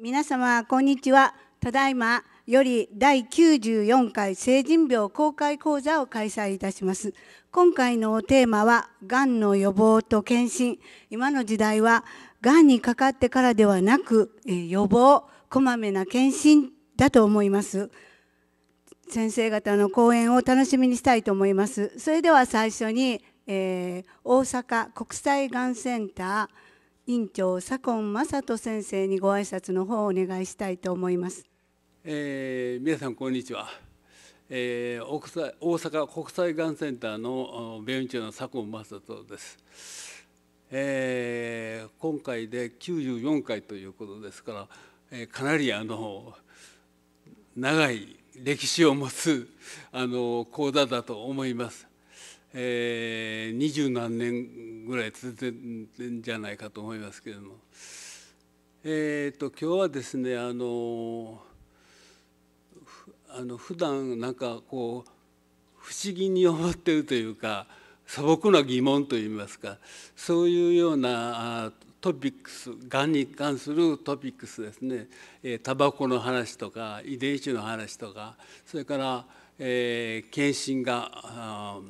皆様こんにちはただいまより第94回成人病公開講座を開催いたします今回のテーマはがんの予防と検診今の時代はがんにかかってからではなく予防こまめな検診だと思います先生方の講演を楽しみにしたいと思いますそれでは最初に、えー、大阪国際がんセンター院長左近正人先生にご挨拶の方をお願いしたいと思います。えー、皆さんこんにちは。えー、大阪国際がんセンターの病院長の左近正人です、えー、今回で94回ということですから、えー、かなりあの長い歴史を持つあの講座だと思いますえー、二十何年ぐらい続いてんじゃないかと思いますけれども、えーと、今日はですねあのあの普段なんかこう不思議に思ってるというか素朴な疑問といいますかそういうようなトピックスがんに関するトピックスですねタバコの話とか遺伝子の話とかそれから、えー、検診が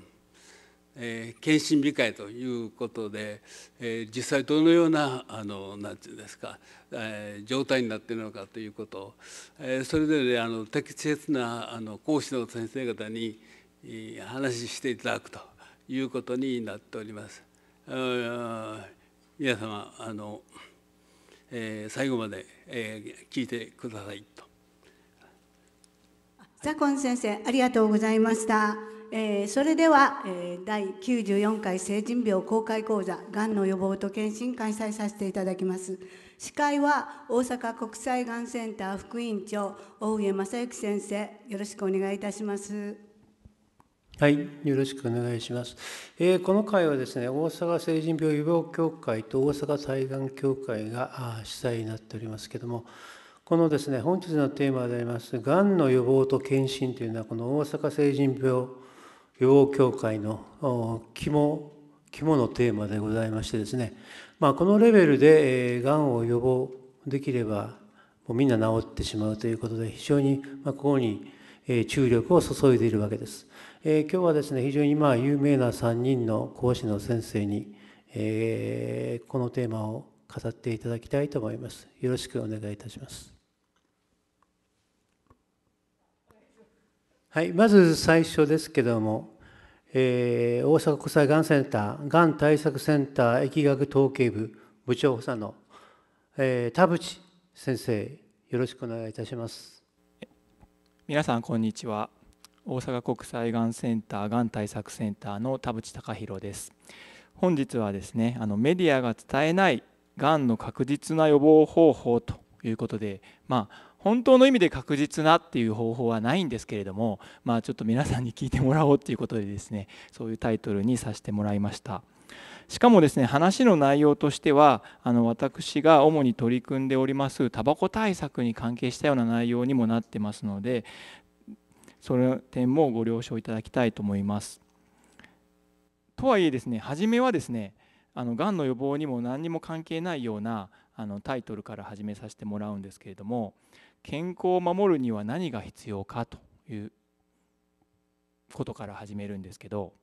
え検診理解ということで、えー、実際どのようなあのなんていうんですか、えー、状態になっているのかということ、えー、それぞれ、あの適切なあの講師の先生方に、えー、話していただくということになっております。皆様あの、えー、最後まで、えー、聞いてくださいと。ザコン先生ありがとうございました。えー、それでは、えー、第94回成人病公開講座がんの予防と検診開催させていただきます司会は大阪国際がんセンター副委員長大上正幸先生よろしくお願いいたしますはい、よろしくお願いします。えー、この会はですね、大阪成人病予防協会と大阪対がん協会が主催になっておりますけども、このですね、本日のテーマであります、がんの予防と検診というのは、この大阪成人病陽協会の肝肝のテーマでございましてですね、まあ、このレベルでがんを予防できればもうみんな治ってしまうということで非常にここに注力を注いでいるわけです。えー、今日はですね非常にまあ有名な3人の講師の先生に、えー、このテーマを語っていただきたいと思います。よろしくお願いいたします。はい、まず最初ですけども、えー、大阪国際がんセンターがん対策センター疫学統計部部長補佐の、えー、田淵先生よろしくお願いいたします皆さんこんにちは大阪国際がんセンターがん対策センターの田淵隆弘です本日はですねあのメディアが伝えないがんの確実な予防方法ということでまあ本当の意味で確実なっていう方法はないんですけれども、まあ、ちょっと皆さんに聞いてもらおうということでですねそういうタイトルにさせてもらいましたしかもですね話の内容としてはあの私が主に取り組んでおりますタバコ対策に関係したような内容にもなってますのでその点もご了承いただきたいと思います。とはいえですね初めはですねあのがんの予防にも何にも関係ないようなあのタイトルから始めさせてもらうんですけれども健康を守るには何が必要かということから始めるんですけど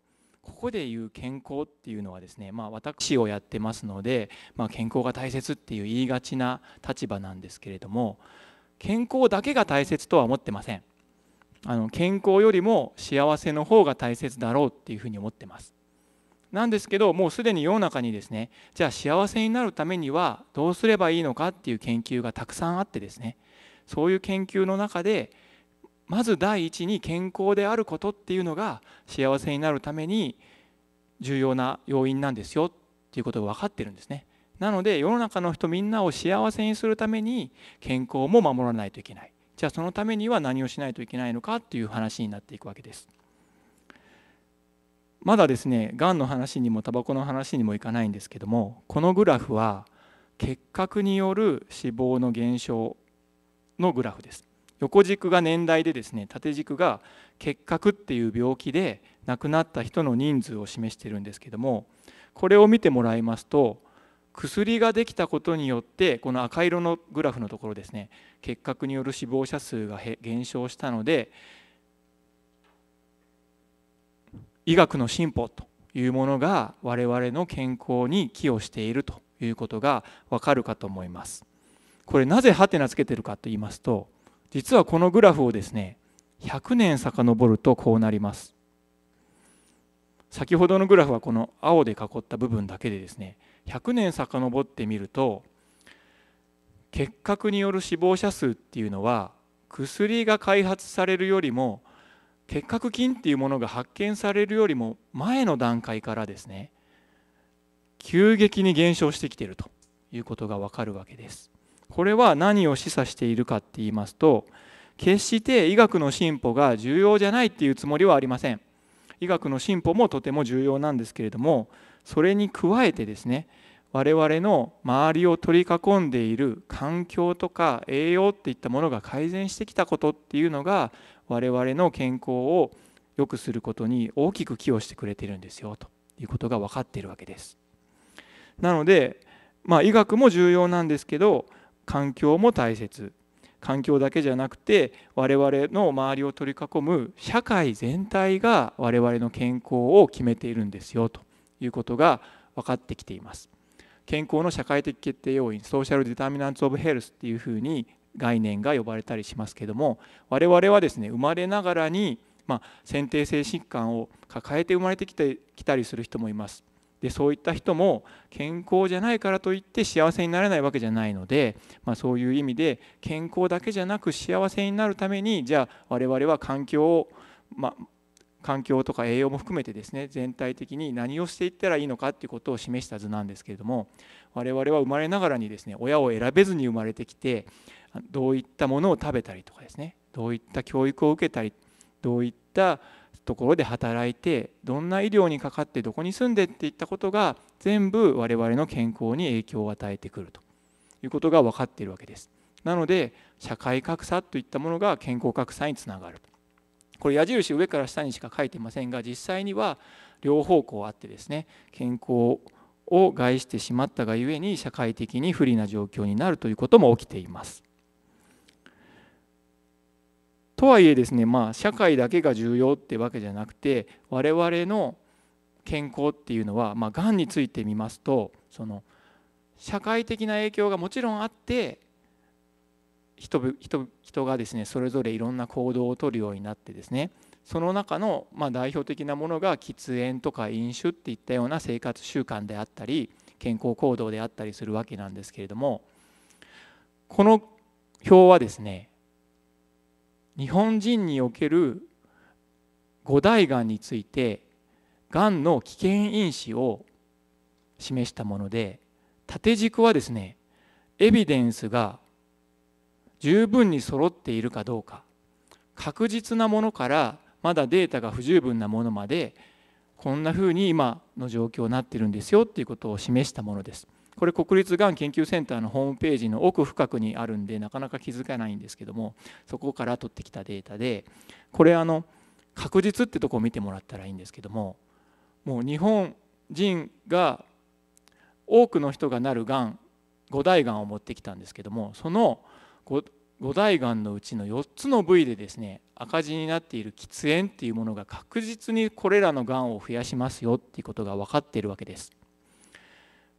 ここで言う健康っていうのはですね、まあ、私をやってますので、まあ、健康が大切っていう言いがちな立場なんですけれども健康だけが大切とは思ってませんあの健康よりも幸せの方が大切だろうっていうふうに思ってますなんですけどもうすでに世の中にですねじゃあ幸せになるためにはどうすればいいのかっていう研究がたくさんあってですねそういう研究の中でまず第一に健康であることっていうのが幸せになるために重要な要因なんですよっていうことが分かってるんですね。なので世の中の人みんなを幸せにするために健康も守らないといけない。じゃあそのためには何をしないといけないのかっていう話になっていくわけです。まだですねがんの話にもタバコの話にもいかないんですけどもこのグラフは結核による死亡の減少のグラフです横軸が年代でですね縦軸が結核っていう病気で亡くなった人の人数を示しているんですけどもこれを見てもらいますと薬ができたことによってこの赤色のグラフのところですね結核による死亡者数が減少したので医学の進歩というものが我々の健康に寄与しているということがわかるかと思います。これなぜハテナつけてるかと言いますと実はこのグラフをですね100年遡るとこうなります先ほどのグラフはこの青で囲った部分だけでですね100年遡ってみると結核による死亡者数っていうのは薬が開発されるよりも結核菌っていうものが発見されるよりも前の段階からですね急激に減少してきているということがわかるわけです。これは何を示唆しているかって言いますと決して医学の進歩が重要じゃないっていうつもりはありません医学の進歩もとても重要なんですけれどもそれに加えてですね我々の周りを取り囲んでいる環境とか栄養っていったものが改善してきたことっていうのが我々の健康を良くすることに大きく寄与してくれてるんですよということが分かっているわけです。なので、まあ、医学も重要なんですけど環境も大切環境だけじゃなくて我々の周りを取り囲む社会全体が我々の健康を決めているんですよということが分かってきています健康の社会的決定要因ソーシャルデターミナンツ・オブ・ヘルスっていうふうに概念が呼ばれたりしますけども我々はですね生まれながらに、まあ、先天性疾患を抱えて生まれてきてきたりする人もいますでそういった人も健康じゃないからといって幸せになれないわけじゃないので、まあ、そういう意味で健康だけじゃなく幸せになるためにじゃあ我々は環境を、まあ、環境とか栄養も含めてですね全体的に何をしていったらいいのかっていうことを示した図なんですけれども我々は生まれながらにですね親を選べずに生まれてきてどういったものを食べたりとかですねどういった教育を受けたりどういったところで働いてどんな医療にかかってどこに住んでっていったことが全部我々の健康に影響を与えてくるということが分かっているわけです。なので社会格差といったものが健康格差につながるこれ矢印上から下にしか書いてませんが実際には両方向あってですね健康を害してしまったがゆえに社会的に不利な状況になるということも起きています。とはいえですね、まあ、社会だけが重要ってわけじゃなくて我々の健康っていうのは、まあ、がんについて見ますとその社会的な影響がもちろんあって人人人がですねそれぞれいろんな行動をとるようになってですねその中の、まあ、代表的なものが喫煙とか飲酒っていったような生活習慣であったり健康行動であったりするわけなんですけれどもこの表はですね日本人における五大がんについてがんの危険因子を示したもので縦軸はですねエビデンスが十分に揃っているかどうか確実なものからまだデータが不十分なものまでこんなふうに今の状況になってるんですよっていうことを示したものです。これ国立がん研究センターのホームページの奥深くにあるんでなかなか気づかないんですけどもそこから取ってきたデータでこれあの確実ってとこを見てもらったらいいんですけどももう日本人が多くの人がなるがん5大がんを持ってきたんですけどもその 5, 大がんのうちの4つの部位でですね赤字になっている喫煙っていうものが確実にこれらのがんを増やしますよっていうことが分かっているわけです。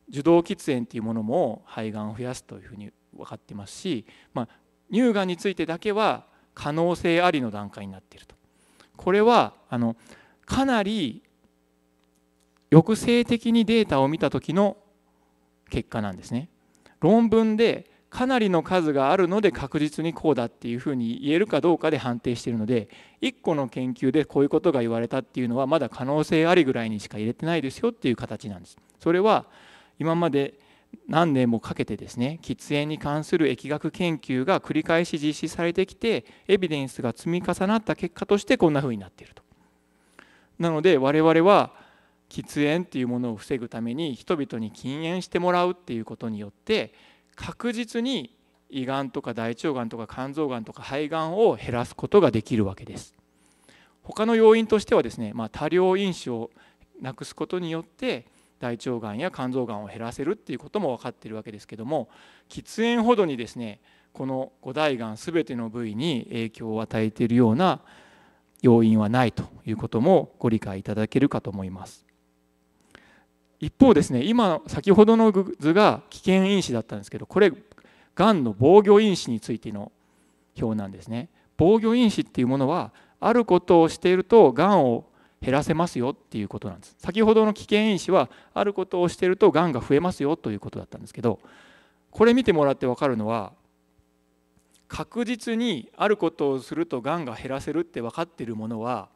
受動喫煙っていうものも肺がんを増やすというふうに分かってますし、まあ、乳がんについてだけは可能性ありの段階になっているとこれはあのかなり抑制的にデータを見た時の結果なんですね論文でかなりの数があるので確実にこうだっていうふうに言えるかどうかで判定しているので1個の研究でこういうことが言われたっていうのはまだ可能性ありぐらいにしか入れてないですよっていう形なんです。それは今まで何年もかけてですね喫煙に関する疫学研究が繰り返し実施されてきてエビデンスが積み重なった結果としてこんなふうになっていると。なので我々は喫煙っていうものを防ぐために人々に禁煙してもらうっていうことによって確実に胃がんとか大腸がんとか肝臓がんとか肺がんを減らすことができるわけです。他の要因としてはですね、まあ、多量飲酒をなくすことによって大腸がんや肝臓がんを減らせるっていうことも分かっているわけですけども喫煙ほどにですねこの五大がん全ての部位に影響を与えているような要因はないということもご理解いただけるかと思います。一方ですね今先ほどの図が危険因子だったんですけどこれがんの防御因子についての表なんですね防御因子っていうものはあることをしているとがんを減らせますよっていうことなんです先ほどの危険因子はあることをしてるとがんが増えますよということだったんですけどこれ見てもらって分かるのは確実にあることをするとがんが減らせるって分かってるものは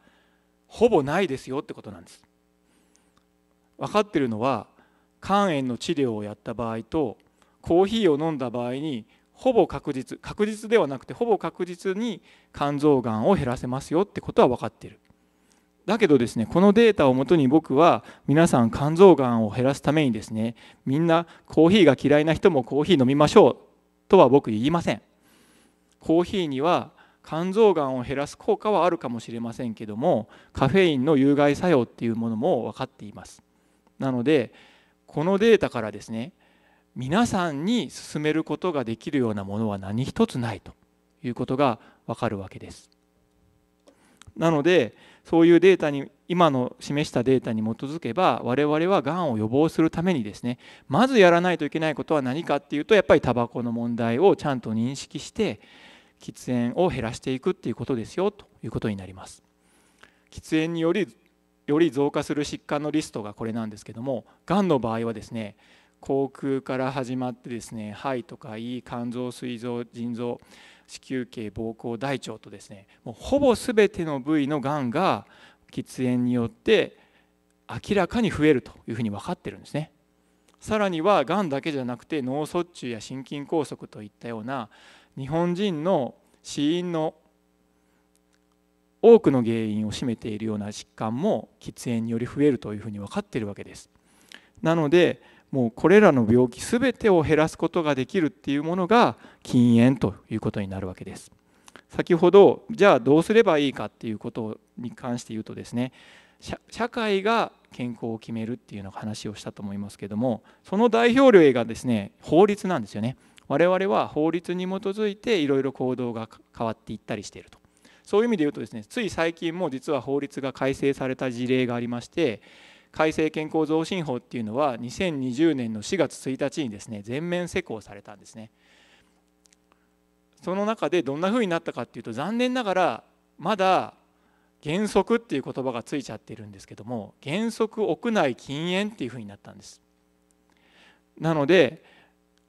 ほぼないですよってことなんです。分かってるのは肝炎の治療をやった場合とコーヒーを飲んだ場合にほぼ確実確実ではなくてほぼ確実に肝臓がんを減らせますよってことは分かってるだけどですねこのデータをもとに僕は皆さん肝臓がんを減らすためにですねみんなコーヒーが嫌いな人もコーヒー飲みましょうとは僕言いませんコーヒーには肝臓がんを減らす効果はあるかもしれませんけどもカフェインの有害作用っていうものも分かっていますなのでこのデータからですね皆さんに進めることができるようなものは何一つないということが分かるわけですなのでそういうデータに今の示したデータに基づけば我々はがんを予防するためにですねまずやらないといけないことは何かっていうとやっぱりタバコの問題をちゃんと認識して喫煙を減らしていくっていうことですよということになります。喫煙によりより増加する疾患のリストがこれなんですけどもがんの場合はですね口腔から始まってですね肺とか胃肝臓膵臓腎臓子宮頸膀胱大腸とですねもうほぼ全ての部位のがんが喫煙によって明らかに増えるというふうに分かってるんですね。さらにはがんだけじゃなくて脳卒中や心筋梗塞といったような日本人の死因の多くの原因を占めているような疾患も喫煙により増えるというふうに分かっているわけです。なのでもうこれらの病気全てを減らすことができるっていうものが禁煙ということになるわけです。先ほどじゃあどうすればいいかっていうことに関して言うとですね社会が健康を決めるっていうの話をしたと思いますけどもその代表例がですね法律なんですよね我々は法律に基づいていろいろ行動が変わっていったりしているとそういう意味で言うとですねつい最近も実は法律が改正された事例がありまして改正健康増進法っていうのは2020年の4月1日にですね全面施行されたんですねその中でどんなふうになったかっていうと残念ながらまだ原則っていう言葉がついちゃってるんですけども原則屋内禁煙っていうふうになったんですなので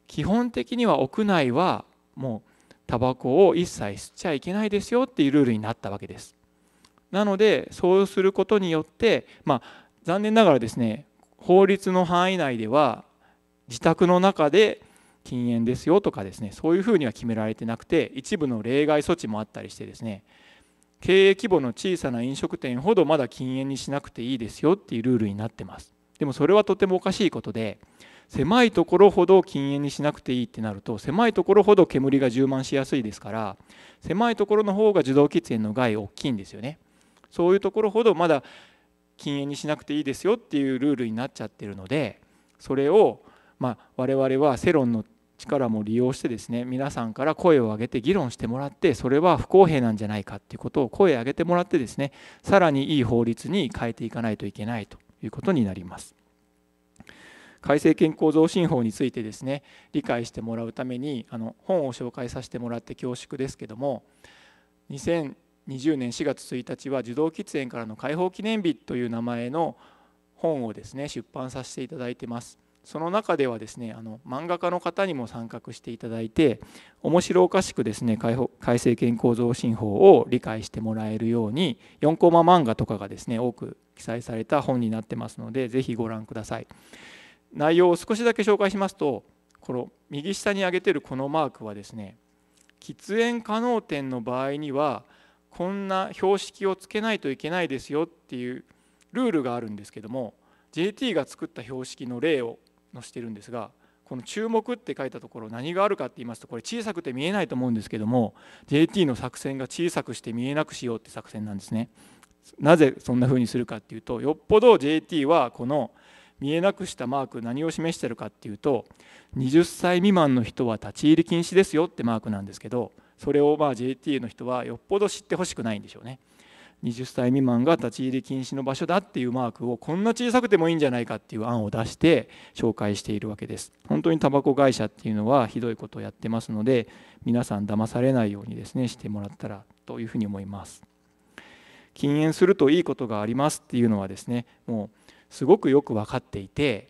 基本的には屋内はもうタバコを一切吸っちゃいけないですよっていうルールになったわけですなのでそうすることによってまあ残念ながらですね法律の範囲内では自宅の中で禁煙ですよとかですねそういうふうには決められてなくて一部の例外措置もあったりしてですね経営規模の小さな飲食店ほどまだ禁煙にしなくていいですよっていうルールになってますでもそれはとてもおかしいことで狭いところほど禁煙にしなくていいってなると狭いところほど煙が充満しやすいですから狭いところの方が受動喫煙の害大きいんですよねそういうところほどまだ禁煙にしなくていいですよっていうルールになっちゃってるのでそれをま我々は世論の力も利用してですね皆さんから声を上げて議論してもらってそれは不公平なんじゃないかっていうことを声を上げてもらってですねさらにいい法律に変えていかないといけないということになります。改正健康増進法についてですね理解してもらうためにあの本を紹介させてもらって恐縮ですけども2000 20年4月1日は受動喫煙からの解放記念日という名前の本をですね出版させていただいてます。その中ではですねあの漫画家の方にも参画していただいて面白おかしくですね改正健康増進法を理解してもらえるように4コマ漫画とかがですね多く記載された本になってますのでぜひご覧ください内容を少しだけ紹介しますとこの右下に上げてるこのマークはですね喫煙可能点の場合には「こんな標識をつけないといけないですよっていうルールがあるんですけども JT が作った標識の例を載せてるんですがこの「注目」って書いたところ何があるかって言いますとこれ小さくて見えないと思うんですけども JT の作戦が小さくして見えなくしようって作戦なんですね。なぜそんな風にするかっていうとよっぽど JT はこの見えなくしたマーク何を示してるかっていうと20歳未満の人は立ち入り禁止ですよってマークなんですけどそれをまあ JTA の人はよっぽど知ってほしくないんでしょうね20歳未満が立ち入り禁止の場所だっていうマークをこんな小さくてもいいんじゃないかっていう案を出して紹介しているわけです本当にタバコ会社っていうのはひどいことをやってますので皆さん騙されないようにですねしてもらったらというふうに思います禁煙するといいことがありますっていうのはですねもうすごくよく分かっていて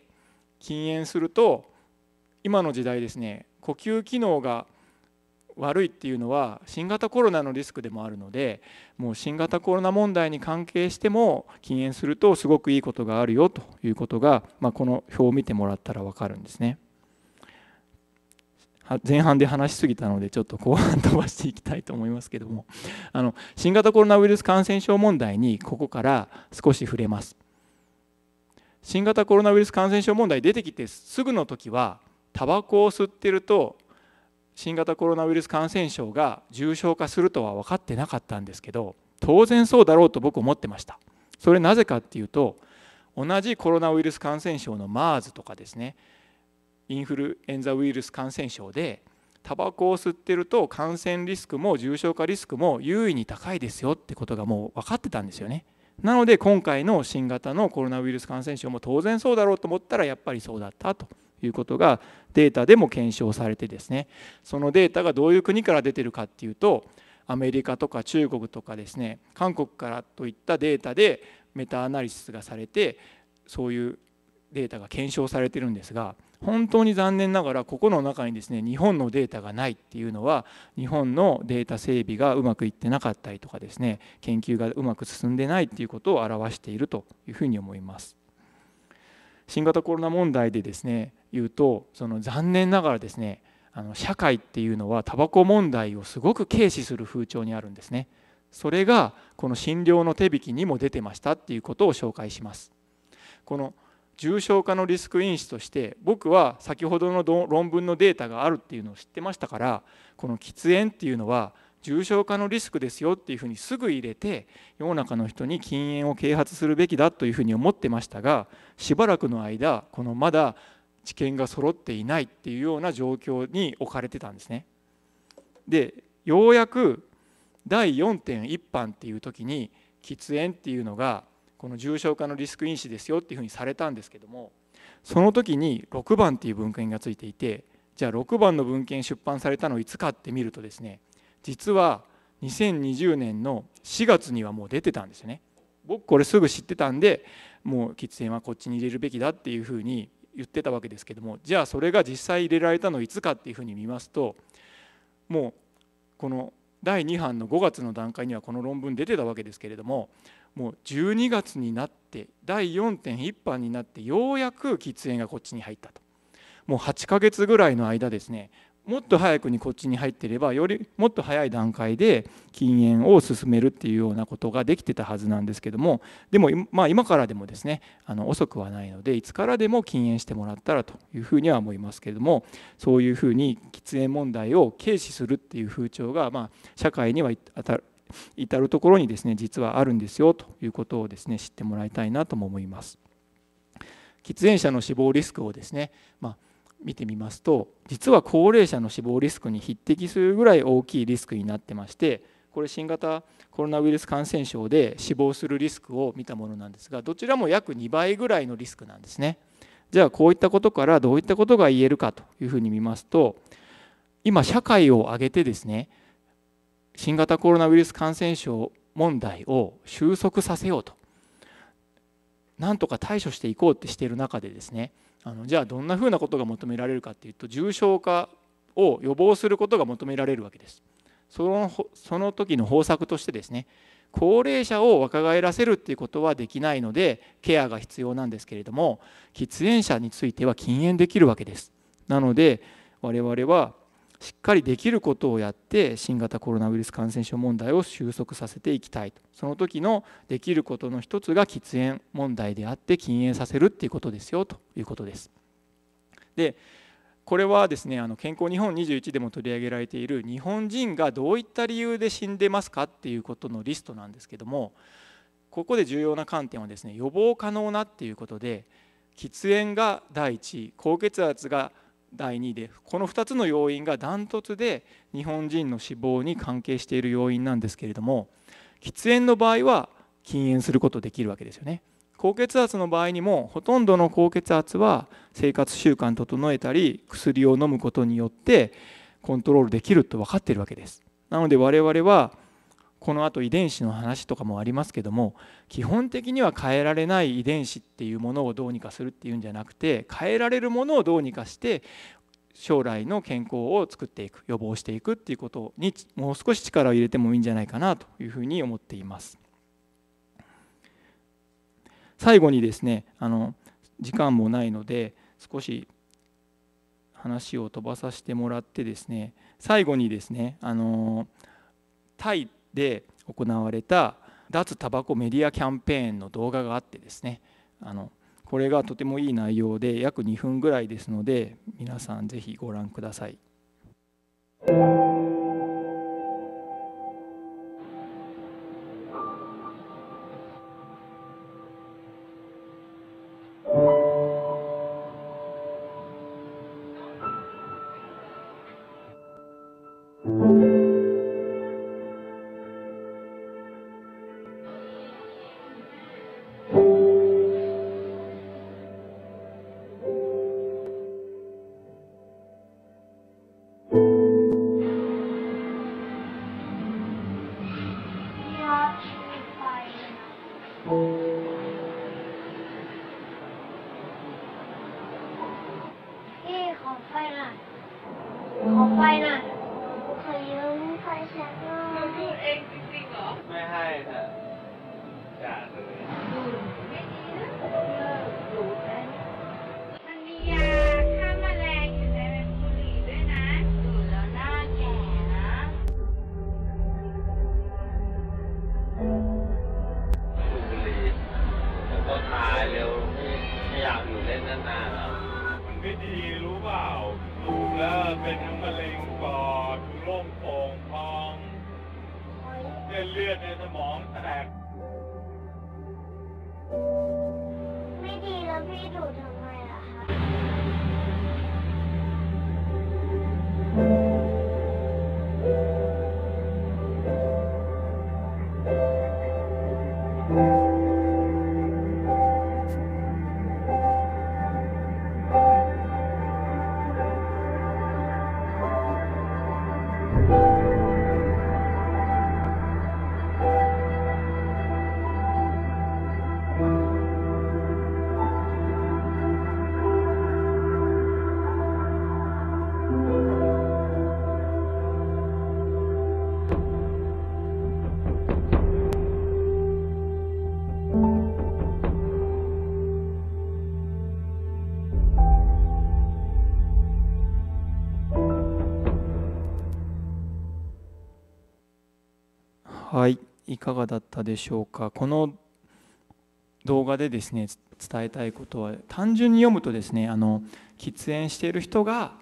禁煙すると今の時代ですね呼吸機能が悪いっていうのは新型コロナのリスクでもあるのでもう新型コロナ問題に関係しても禁煙するとすごくいいことがあるよということが、まあ、この表を見てもらったら分かるんですね。前半で話しすぎたのでちょっと後半飛ばしていきたいと思いますけどもあの新型コロナウイルス感染症問題にここから少し触れます新型コロナウイルス感染症問題出てきてすぐの時はタバコを吸ってると新型コロナウイルス感染症が重症化するとは分かってなかったんですけど当然そうだろうと僕思ってましたそれなぜかっていうと同じコロナウイルス感染症の MERS とかですねインフルエンザウイルス感染症でタバコを吸ってると感染リスクも重症化リスクも優位に高いですよってことがもう分かってたんですよねなので今回の新型のコロナウイルス感染症も当然そうだろうと思ったらやっぱりそうだったということがデータでも検証されてですねそのデータがどういう国から出てるかっていうとアメリカとか中国とかですね韓国からといったデータでメタアナリシスがされてそういうデータが検証されてるんですが本当に残念ながらここの中にですね日本のデータがないっていうのは日本のデータ整備がうまくいってなかったりとかですね研究がうまく進んでないっていうことを表しているというふうに思います。新型コロナ問題でですねいうとその残念ながらですねあの社会っていうのはタバコ問題をすごく軽視する風潮にあるんですね。それがこの診療の手引きにも出てましたっていうことを紹介します。この重症化のリスク因子として僕は先ほどの論文のデータがあるっていうのを知ってましたからこの喫煙っていうのは重症化のリスクですよっていうふうにすぐ入れて世の中の人に禁煙を啓発するべきだというふうに思ってましたがしばらくの間このまだ知見が揃っていないっていうような状況に置かれてたんですね。でようやく第4.1班っていう時に喫煙っていうのがこの重症化のリスク因子ですよっていうふうにされたんですけどもその時に6番っていう文献がついていてじゃあ6番の文献出版されたのいつかって見るとですね実は2020年の4月にはもう出てたんですよね。僕これすぐ知ってたんでもう喫煙はこっちに入れるべきだっていうふうに言ってたわけですけどもじゃあそれが実際入れられたのいつかっていうふうに見ますともうこの第2版の5月の段階にはこの論文出てたわけですけれどももう12月になって第4.1版になってようやく喫煙がこっちに入ったともう8ヶ月ぐらいの間ですねもっと早くにこっちに入っていればよりもっと早い段階で禁煙を進めるっていうようなことができてたはずなんですけどもでも、まあ、今からでもですねあの遅くはないのでいつからでも禁煙してもらったらというふうには思いますけれどもそういうふうに喫煙問題を軽視するっていう風潮が、まあ、社会には至るところにですね実はあるんですよということをですね知ってもらいたいなとも思います。喫煙者の死亡リスクをですね、まあ見てみますと実は高齢者の死亡リスクに匹敵するぐらい大きいリスクになってましてこれ新型コロナウイルス感染症で死亡するリスクを見たものなんですがどちらも約2倍ぐらいのリスクなんですね。じゃあこういったことからどういったことが言えるかというふうに見ますと今社会を挙げてですね新型コロナウイルス感染症問題を収束させようとなんとか対処していこうってしている中でですねあのじゃあどんなふうなことが求められるかっていうと重症化を予防することが求められるわけです。そのその時の方策としてですね高齢者を若返らせるっていうことはできないのでケアが必要なんですけれども喫煙者については禁煙できるわけです。なので我々はしっかりできることをやって新型コロナウイルス感染症問題を収束させていきたいとその時のできることの一つが喫煙問題であって禁煙させるっていうことですよということです。でこれはですねあの健康日本21でも取り上げられている日本人がどういった理由で死んでますかっていうことのリストなんですけどもここで重要な観点はですね予防可能なっていうことで喫煙が第1位高血圧が第2でこの2つの要因がダントツで日本人の死亡に関係している要因なんですけれども喫煙の場合は禁煙することできるわけですよね高血圧の場合にもほとんどの高血圧は生活習慣整えたり薬を飲むことによってコントロールできると分かっているわけですなので我々はこのあと遺伝子の話とかもありますけども基本的には変えられない遺伝子っていうものをどうにかするっていうんじゃなくて変えられるものをどうにかして将来の健康を作っていく予防していくっていうことにもう少し力を入れてもいいんじゃないかなというふうに思っています最後にですねあの時間もないので少し話を飛ばさせてもらってですね最後にですねあのタイで行われた脱タバコメディアキャンペーンの動画があってですねあのこれがとてもいい内容で約2分ぐらいですので皆さんぜひご覧ください。いかがだったでしょうかこの動画でですね伝えたいことは単純に読むとですねあの喫煙している人が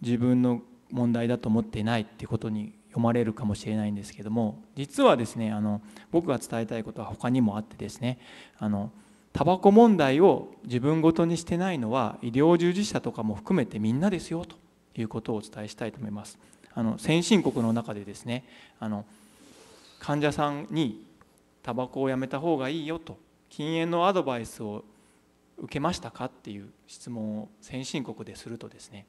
自分の問題だと思っていないっていうことに読まれるかもしれないんですけども実はですねあの僕が伝えたいことは他にもあってですねあのタバコ問題を自分ごとにしてないのは医療従事者とかも含めてみんなですよということをお伝えしたいと思います。あの先進国の中でですねあの患者さんにタバコをやめた方がいいよと禁煙のアドバイスを受けましたかっていう質問を先進国でするとですね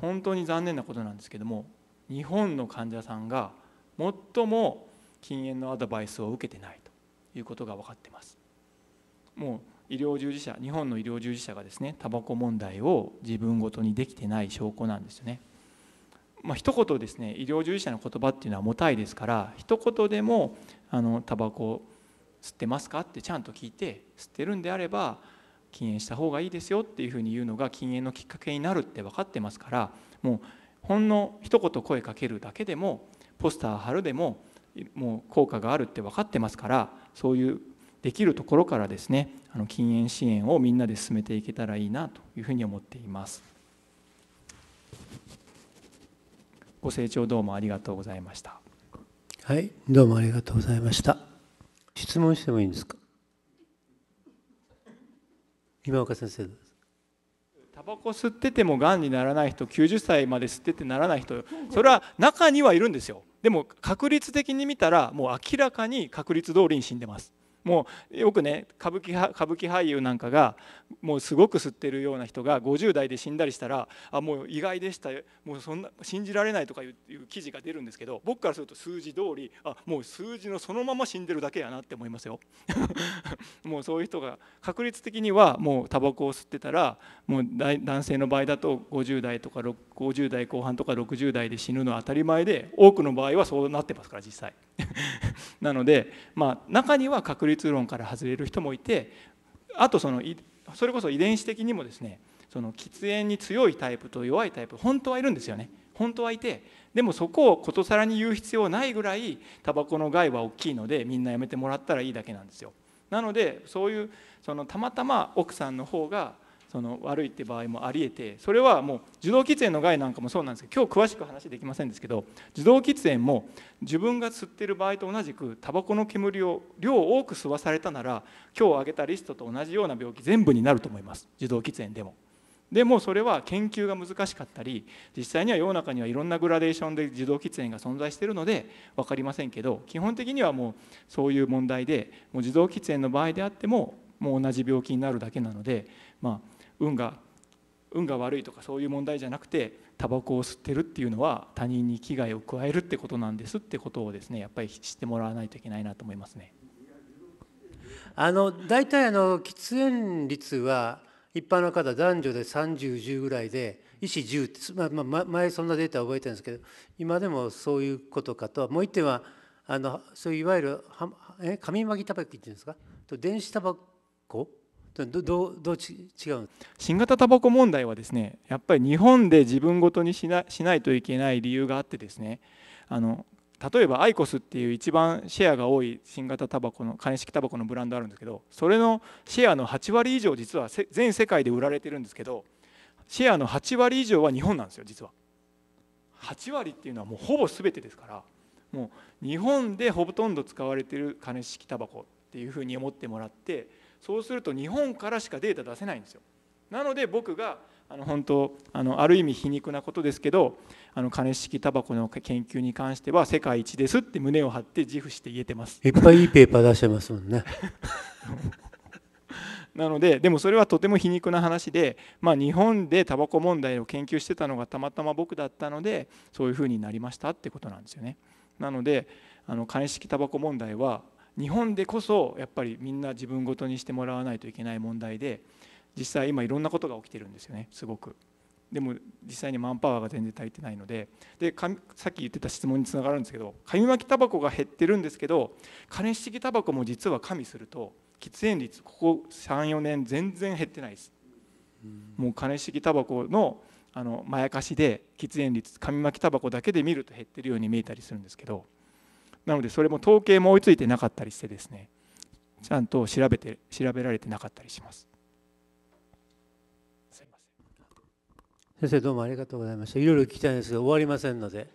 本当に残念なことなんですけども日本の患者さんが最も禁煙のアドバイスを受けてないということが分かってますもう医療従事者日本の医療従事者がですねタバコ問題を自分ごとにできてない証拠なんですよねまあ一言ですね医療従事者の言葉っていうのは重たいですから一言でもあのタバコ吸ってますかってちゃんと聞いて吸ってるんであれば禁煙した方がいいですよっていうふうに言うのが禁煙のきっかけになるって分かってますからもうほんの一言声かけるだけでもポスター貼るでももう効果があるって分かってますからそういうできるところからですねあの禁煙支援をみんなで進めていけたらいいなというふうに思っています。ご清聴どうもありがとうございましたはいどうもありがとうございました質問してもいいんですか今岡先生タバコ吸っててもがんにならない人90歳まで吸っててならない人それは中にはいるんですよでも確率的に見たらもう明らかに確率通りに死んでますもうよくね歌舞伎歌舞伎俳優なんかがもうすごく吸ってるような人が50代で死んだりしたらあもう意外でしたもうそんな信じられないとかいう記事が出るんですけど僕からすると数字通りあもう数字のそのまま死んでるだけやなって思いますよ もうそういう人が確率的にはもうタバコを吸ってたらもう男性の場合だと50代とか50代後半とか60代で死ぬのは当たり前で多くの場合はそうなってますから実際。なので、まあ、中には確率論から外れる人もいてあとそのそれこそ遺伝子的にもですねその喫煙に強いタイプと弱いタイプ本当はいるんですよね本当はいてでもそこをことさらに言う必要ないぐらいタバコの害は大きいのでみんなやめてもらったらいいだけなんですよなのでそういうそのたまたま奥さんの方がその悪いって場合もありえてそれはもう受動喫煙の害なんかもそうなんですけど今日詳しく話できませんですけど受動喫煙も自分が吸ってる場合と同じくタバコの煙を量多く吸わされたなら今日挙げたリストと同じような病気全部になると思います受動喫煙でも。でもそれは研究が難しかったり実際には世の中にはいろんなグラデーションで自動喫煙が存在しているので分かりませんけど基本的にはもうそういう問題でもう自動喫煙の場合であってももう同じ病気になるだけなのでまあ運が運が悪いとかそういう問題じゃなくてタバコを吸ってるっていうのは他人に危害を加えるってことなんですってことをですねやっぱり知ってもらわないといけないなと思いますね。あの大体あの喫煙率は一般の方男女で3010ぐらいで医師10、まあまあ、前そんなデータ覚えてるんですけど今でもそういうことかともう一点はあのそういういわゆるはえ紙巻きタバコっていうんですかと電子タバコどどどうち違う新型タバコ問題はですねやっぱり日本で自分ごとにしなしないといけない理由があってですねあの例えばアイコスっていう一番シェアが多い新型タバコの簡易式タバコのブランドあるんですけどそれのシェアの8割以上実は全世界で売られてるんですけどシェアの8割以上は日本なんですよ実は8割っていうのはもうほぼ全てですからもう日本でほとんど使われてる可燃式タバコっていうふうに思ってもらってそうすると日本からしかデータ出せないんですよなので僕があの本当あのある意味皮肉なことですけどあの金式タバコの研究に関しては世界一ですって胸を張って自負して言えてますいっぱいいいペーパー出してますもんね なのででもそれはとても皮肉な話で、まあ、日本でタバコ問題を研究してたのがたまたま僕だったのでそういうふうになりましたってことなんですよねなのであの金式タバコ問題は日本でこそやっぱりみんな自分ごとにしてもらわないといけない問題で実際今いろんなことが起きてるんですよねすごく。でも実際にマンパワーが全然足りてないのででさっき言ってた質問につながるんですけど紙巻きタバコが減ってるんですけど加熱式タバコも実は加味すると喫煙率ここ34年全然減ってないです。もう加熱式タバコのあのまやかしで喫煙率紙巻きタバコだけで見ると減ってるように見えたりするんですけど。なのでそれも統計も追いついてなかったりしてですねちゃんと調べて調べられてなかったりします。先生どうもありがとうございました。いろいろ聞きたいんですが終わりませんので、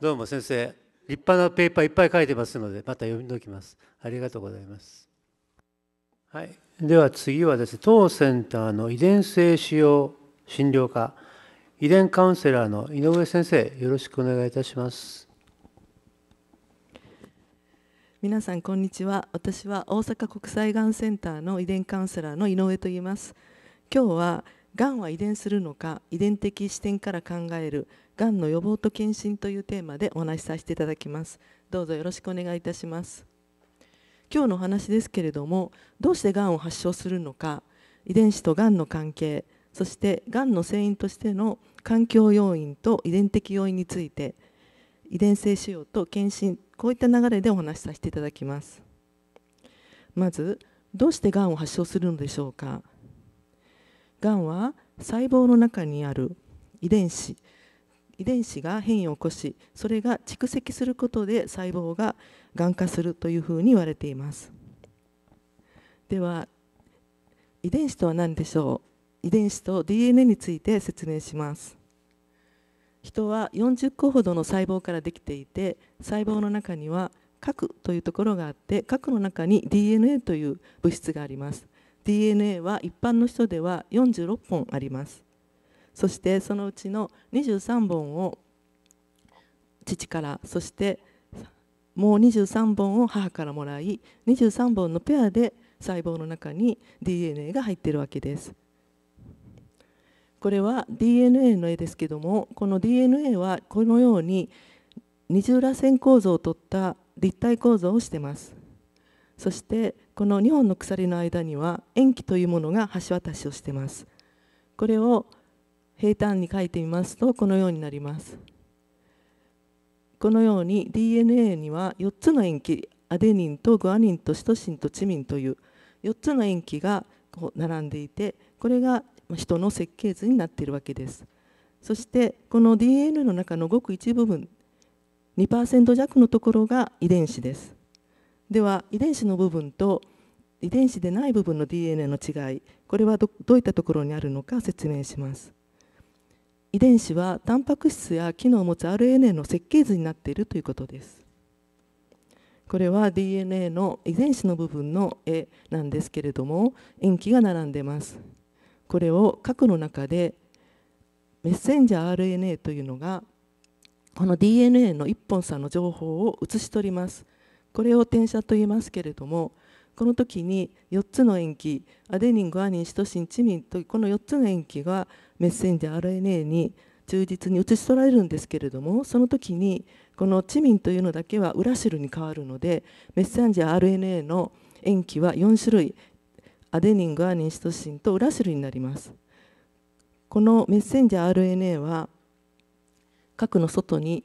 どうも先生立派なペーパーいっぱい書いてますのでまた読み解きます。ありがとうございます。はい、では次はですね当センターの遺伝性腫瘍診療科遺伝カウンセラーの井上先生よろしくお願いいたします。皆さんこんにちは私は大阪国際がんセンターの遺伝カウンセラーの井上と言います今日はがんは遺伝するのか遺伝的視点から考えるがんの予防と検診というテーマでお話しさせていただきますどうぞよろしくお願いいたします今日のお話ですけれどもどうしてがんを発症するのか遺伝子とがんの関係そしてがんの成因としての環境要因と遺伝的要因について遺伝性腫瘍と検診こういった流れでお話しさせていただきますまずどうしてがんを発症するのでしょうかがんは細胞の中にある遺伝子遺伝子が変異を起こしそれが蓄積することで細胞ががん化するというふうに言われていますでは遺伝子とは何でしょう遺伝子と DNA について説明します人は40個ほどの細胞からできていて細胞の中には核というところがあって核の中に DNA という物質があります DNA は一般の人では46本ありますそしてそのうちの23本を父からそしてもう23本を母からもらい23本のペアで細胞の中に DNA が入っているわけですこれは DNA の絵ですけどもこの DNA はこのように二重らせん構造をとった立体構造をしてますそしてこの2本の鎖の間には塩基というものが橋渡しをしてますこれを平坦に書いてみますとこのようになりますこのように DNA には4つの塩基アデニンとグアニンとシトシンとチミンという4つの塩基が並んでいてこれが人の設計図になっているわけですそしてこの DNA の中のごく一部分2%弱のところが遺伝子ですでは遺伝子の部分と遺伝子でない部分の DNA の違いこれはどういったところにあるのか説明します遺伝子はタンパク質や機能を持つ RNA の設計図になっているということですこれは DNA の遺伝子の部分の絵なんですけれども塩基が並んでますこれを核の中でメッセンジャー RNA というのがこの DNA の1本差の情報を写し取りますこれを転写と言いますけれどもこの時に4つの塩基アデニングアニンシトシンチミンとこの4つの塩基がメッセンジャー RNA に忠実に写し取られるんですけれどもその時にこのチミンというのだけはウラシルに変わるのでメッセンジャー RNA の塩基は4種類アデニングアニシトシンとウラシルになりますこのメッセンジャー RNA は核の外に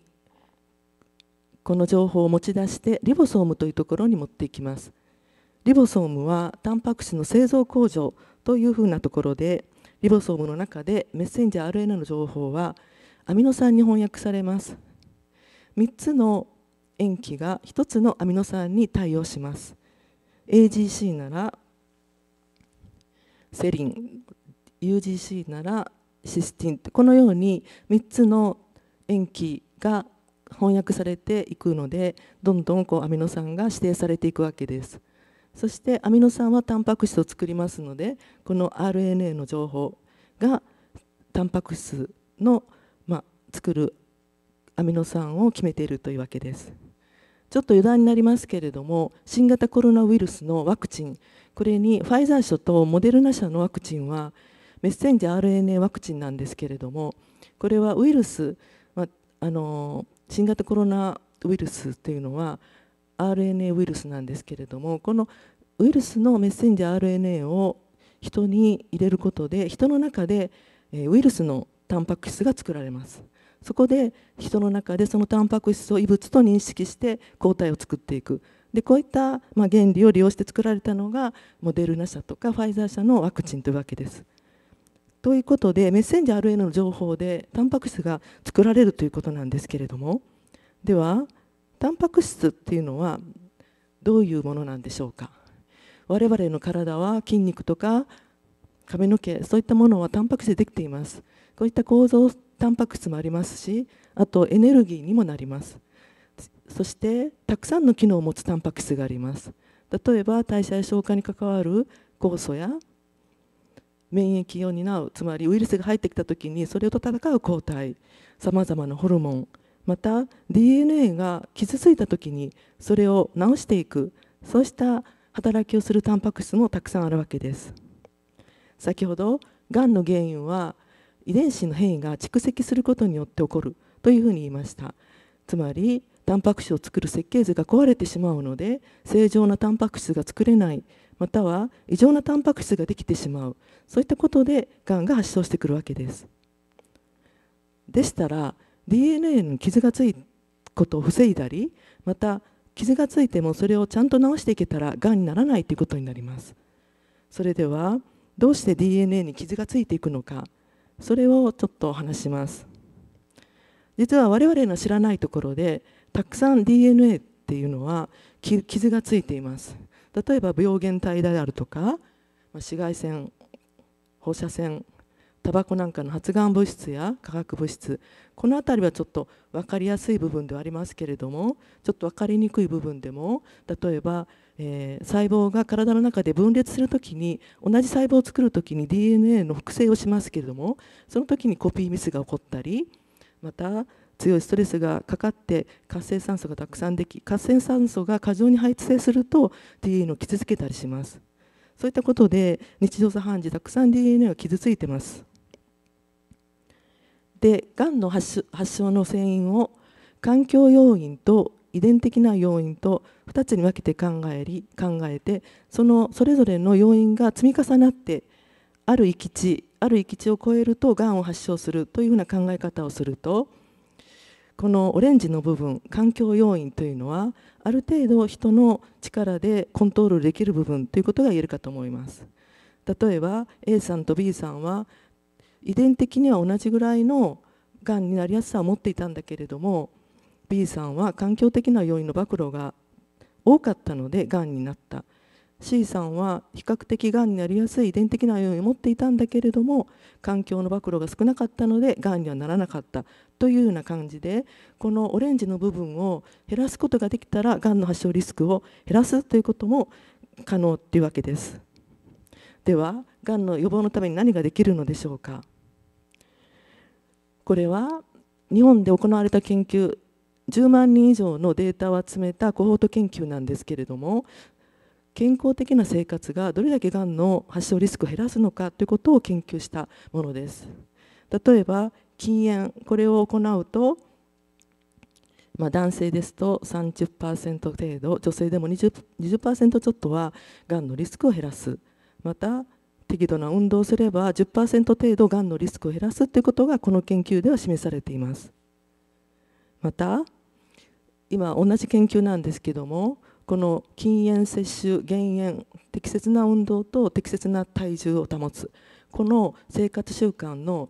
この情報を持ち出してリボソームというところに持っていきますリボソームはタンパク質の製造工場というふうなところでリボソームの中でメッセンジャー RNA の情報はアミノ酸に翻訳されます3つの塩基が1つのアミノ酸に対応します AGC ならセリン UGC ならシスティンこのように3つの塩基が翻訳されていくのでどんどんこうアミノ酸が指定されていくわけですそしてアミノ酸はタンパク質を作りますのでこの RNA の情報がタンパク質の、まあ、作るアミノ酸を決めているというわけです。ちょっと余談になりますけれども新型コロナウイルスのワクチンこれにファイザー社とモデルナ社のワクチンはメッセンジャー RNA ワクチンなんですけれどもこれはウイルス、まあの新型コロナウイルスというのは RNA ウイルスなんですけれどもこのウイルスのメッセンジャー RNA を人に入れることで人の中でウイルスのタンパク質が作られますそこで人の中でそのタンパク質を異物と認識して抗体を作っていくでこういった、ま原理を利用して作られたのがモデルナ社とかファイザー社のワクチンというわけです。ということでメッセンジャー RNA の情報でタンパク質が作られるということなんですけれどもではタンパク質っていうのはどういうものなんでしょうか我々の体は筋肉とか髪の毛そういったものはタンパク質でできていますこういった構造タンパク質もありますしあとエネルギーにもなりますそしてたくさんの機能を持つタンパク質があります例えば代謝や消化に関わる酵素や免疫を担うつまりウイルスが入ってきた時にそれと戦う抗体さまざまなホルモンまた DNA が傷ついた時にそれを治していくそうした働きをするタンパク質もたくさんあるわけです先ほどがんの原因は遺伝子の変異が蓄積することによって起こるというふうに言いましたつまりタンパク質を作る設計図が壊れてしまうので正常なタンパク質が作れないまたは異常なタンパク質ができてしまうそういったことでがんが発症してくるわけですでしたら DNA に傷がついことを防いだりまた傷がついてもそれをちゃんと治していけたらがんにならないということになりますそれではどうして DNA に傷がついていくのかそれをちょっと話します実は我々の知らないところでたくさん DNA っていうのは傷がついています例えば病原体であるとか紫外線放射線タバコなんかの発がん物質や化学物質この辺りはちょっと分かりやすい部分ではありますけれどもちょっと分かりにくい部分でも例えばえー、細胞が体の中で分裂する時に同じ細胞を作る時に DNA の複製をしますけれどもその時にコピーミスが起こったりまた強いストレスがかかって活性酸素がたくさんでき活性酸素が過剰に排出すると DNA を傷つけたりしますそういったことで日常茶飯事たくさん DNA が傷ついてますでがんの発症の原維を環境要因と遺伝的な要因と2つに分けて考えり考えてそのそれぞれの要因が積み重なってある域地ある域地を超えるとがんを発症するというふうな考え方をするとこのオレンジの部分環境要因というのはある程度人の力でコントロールできる部分ということが言えるかと思います。例えば A さんと B さんは遺伝的には同じぐらいのがんになりやすさを持っていたんだけれども B さんは環境的な要因の暴露が多かったのでがんになった C さんは比較的がんになりやすい遺伝的な要因を持っていたんだけれども環境の暴露が少なかったのでがんにはならなかったというような感じでこのオレンジの部分を減らすことができたらがんの発症リスクを減らすということも可能というわけですではがんの予防のために何ができるのでしょうかこれは日本で行われた研究10万人以上のデータを集めたコホート研究なんですけれども健康的な生活がどれだけがんの発症リスクを減らすのかということを研究したものです。例えば禁煙これを行うと、まあ、男性ですと30%程度女性でも 20%, 20ちょっとはがんのリスクを減らすまた適度な運動をすれば10%程度がんのリスクを減らすということがこの研究では示されています。また今同じ研究なんですけどもこの禁煙摂取減塩適切な運動と適切な体重を保つこの生活習慣の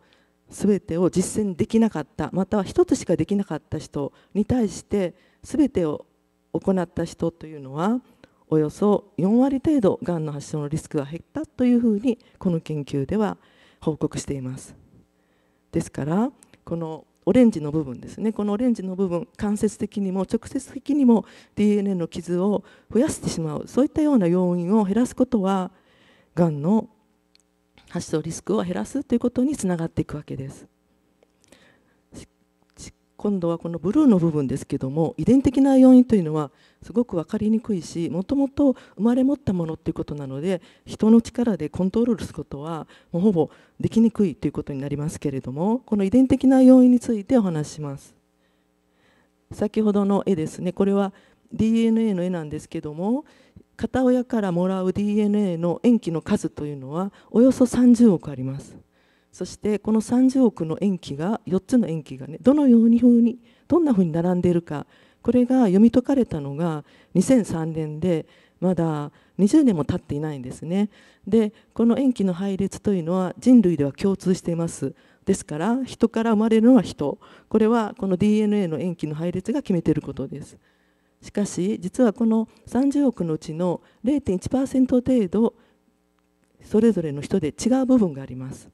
全てを実践できなかったまたは1つしかできなかった人に対して全てを行った人というのはおよそ4割程度がんの発症のリスクが減ったというふうにこの研究では報告しています。ですからこのオレンジの部分ですねこのオレンジの部分間接的にも直接的にも DNA の傷を増やしてしまうそういったような要因を減らすことはがんの発症リスクを減らすということにつながっていくわけです。今度はこのブルーの部分ですけども遺伝的な要因というのはすごく分かりにくいしもともと生まれ持ったものということなので人の力でコントロールすることはもうほぼできにくいということになりますけれどもこの遺伝的な要因についてお話しします。先ほどの絵ですねこれは DNA の絵なんですけども片親からもらう DNA の塩基の数というのはおよそ30億あります。そしてこの30億の塩基が4つの塩基がねどのようにどんなふうに並んでいるかこれが読み解かれたのが2003年でまだ20年も経っていないんですねでこの塩基の配列というのは人類では共通していますですから人から生まれるのは人これはこの DNA の塩基の配列が決めていることですしかし実はこの30億のうちの0.1%程度それぞれの人で違う部分があります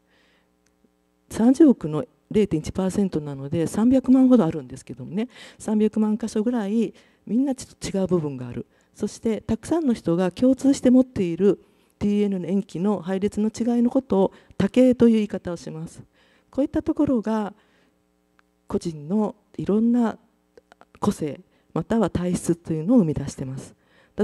30億の0.1%なので300万ほどあるんですけどもね300万箇所ぐらいみんなちょっと違う部分があるそしてたくさんの人が共通して持っている DNA の塩基の配列の違いのことを多形という言い方をしますこういったところが個人のいろんな個性または体質というのを生み出してます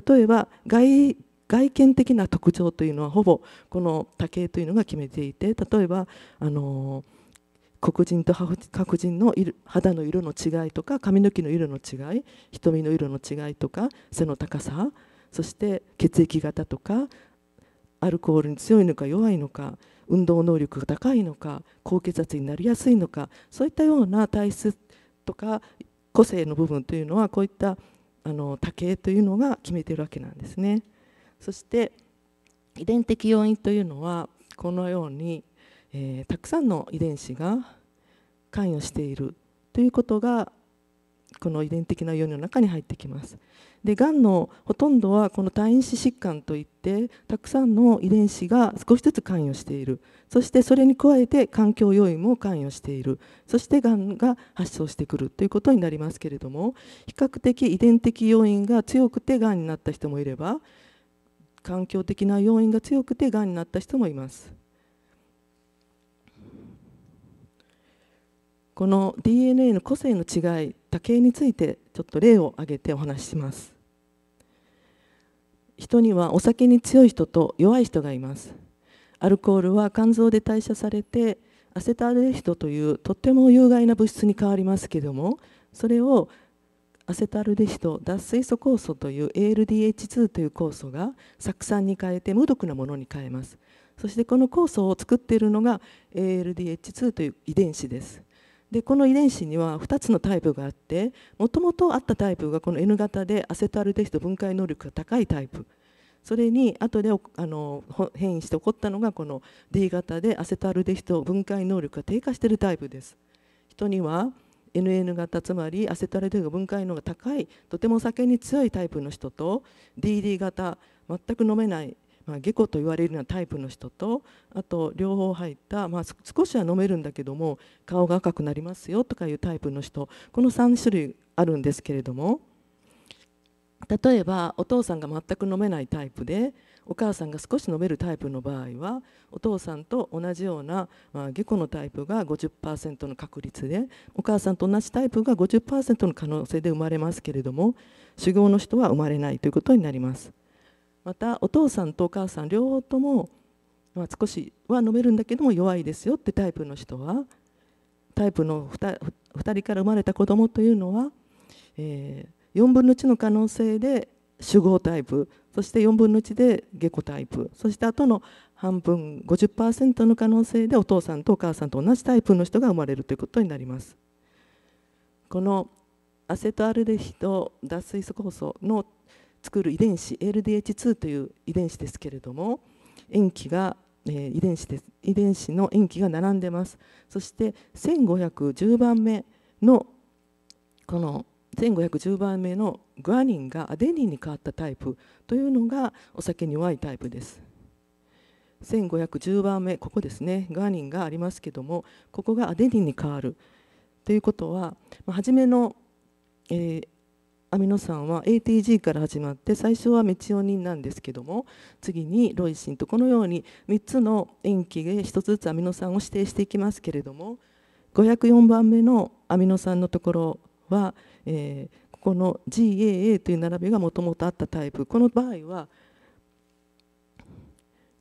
例えば外外見的な特徴というのはほぼこの多形というのが決めていて例えばあのー黒人と白人の肌の色の違いとか髪の毛の色の違い瞳の色の違いとか背の高さそして血液型とかアルコールに強いのか弱いのか運動能力が高いのか高血圧になりやすいのかそういったような体質とか個性の部分というのはこういったあの多形というのが決めてるわけなんですね。そして遺伝的要因というのはこのようにえー、たくさんの遺伝子が関与しているということがこの遺伝的な世の中に入ってきます。でがんのほとんどはこの単因子疾患といってたくさんの遺伝子が少しずつ関与しているそしてそれに加えて環境要因も関与しているそしてがんが発症してくるということになりますけれども比較的遺伝的要因が強くてがんになった人もいれば環境的な要因が強くてがんになった人もいます。この DNA の個性の違い多形についてちょっと例を挙げてお話しします人にはお酒に強い人と弱い人がいますアルコールは肝臓で代謝されてアセトアデヒドというとっても有害な物質に変わりますけどもそれをアセトアルデヒド脱水素酵素という ALDH2 という酵素が酢酸に変えて無毒なものに変えますそしてこの酵素を作っているのが ALDH2 という遺伝子ですでこの遺伝子には2つのタイプがあってもともとあったタイプがこの N 型でアセトアルデヒド分解能力が高いタイプそれに後であの変異して起こったのがこの D 型でアセトアルデヒド分解能力が低下しているタイプです。人には NN 型つまりアセトアルデヒド分解能が高いとてもお酒に強いタイプの人と DD 型全く飲めないまあ、下戸と言われるようなタイプの人とあと両方入った、まあ、少しは飲めるんだけども顔が赤くなりますよとかいうタイプの人この3種類あるんですけれども例えばお父さんが全く飲めないタイプでお母さんが少し飲めるタイプの場合はお父さんと同じような、まあ、下戸のタイプが50%の確率でお母さんと同じタイプが50%の可能性で生まれますけれども修行の人は生まれないということになります。またお父さんとお母さん両方とも、まあ、少しは飲めるんだけども弱いですよってタイプの人はタイプの 2, 2人から生まれた子供というのは、えー、4分の1の可能性で主語タイプそして4分の1で下戸タイプそしてあとの半分50%の可能性でお父さんとお母さんと同じタイプの人が生まれるということになります。このアセトアルデヒド脱水素酵素の作る遺伝子 LDH2 という遺伝子ですけれども塩基が、えー、遺伝子です遺伝子の塩基が並んでますそして1510番目のこの1510番目のグアニンがアデニンに変わったタイプというのがお酒に弱いタイプです1510番目ここですねグアニンがありますけどもここがアデニンに変わるということは、まあ、初めの、えー、アミノ酸は ATG から始まって最初はメチオニンなんですけども次にロイシンとこのように3つの塩基で1つずつアミノ酸を指定していきますけれども504番目のアミノ酸のところは、えー、ここの GAA という並びがもともとあったタイプこの場合は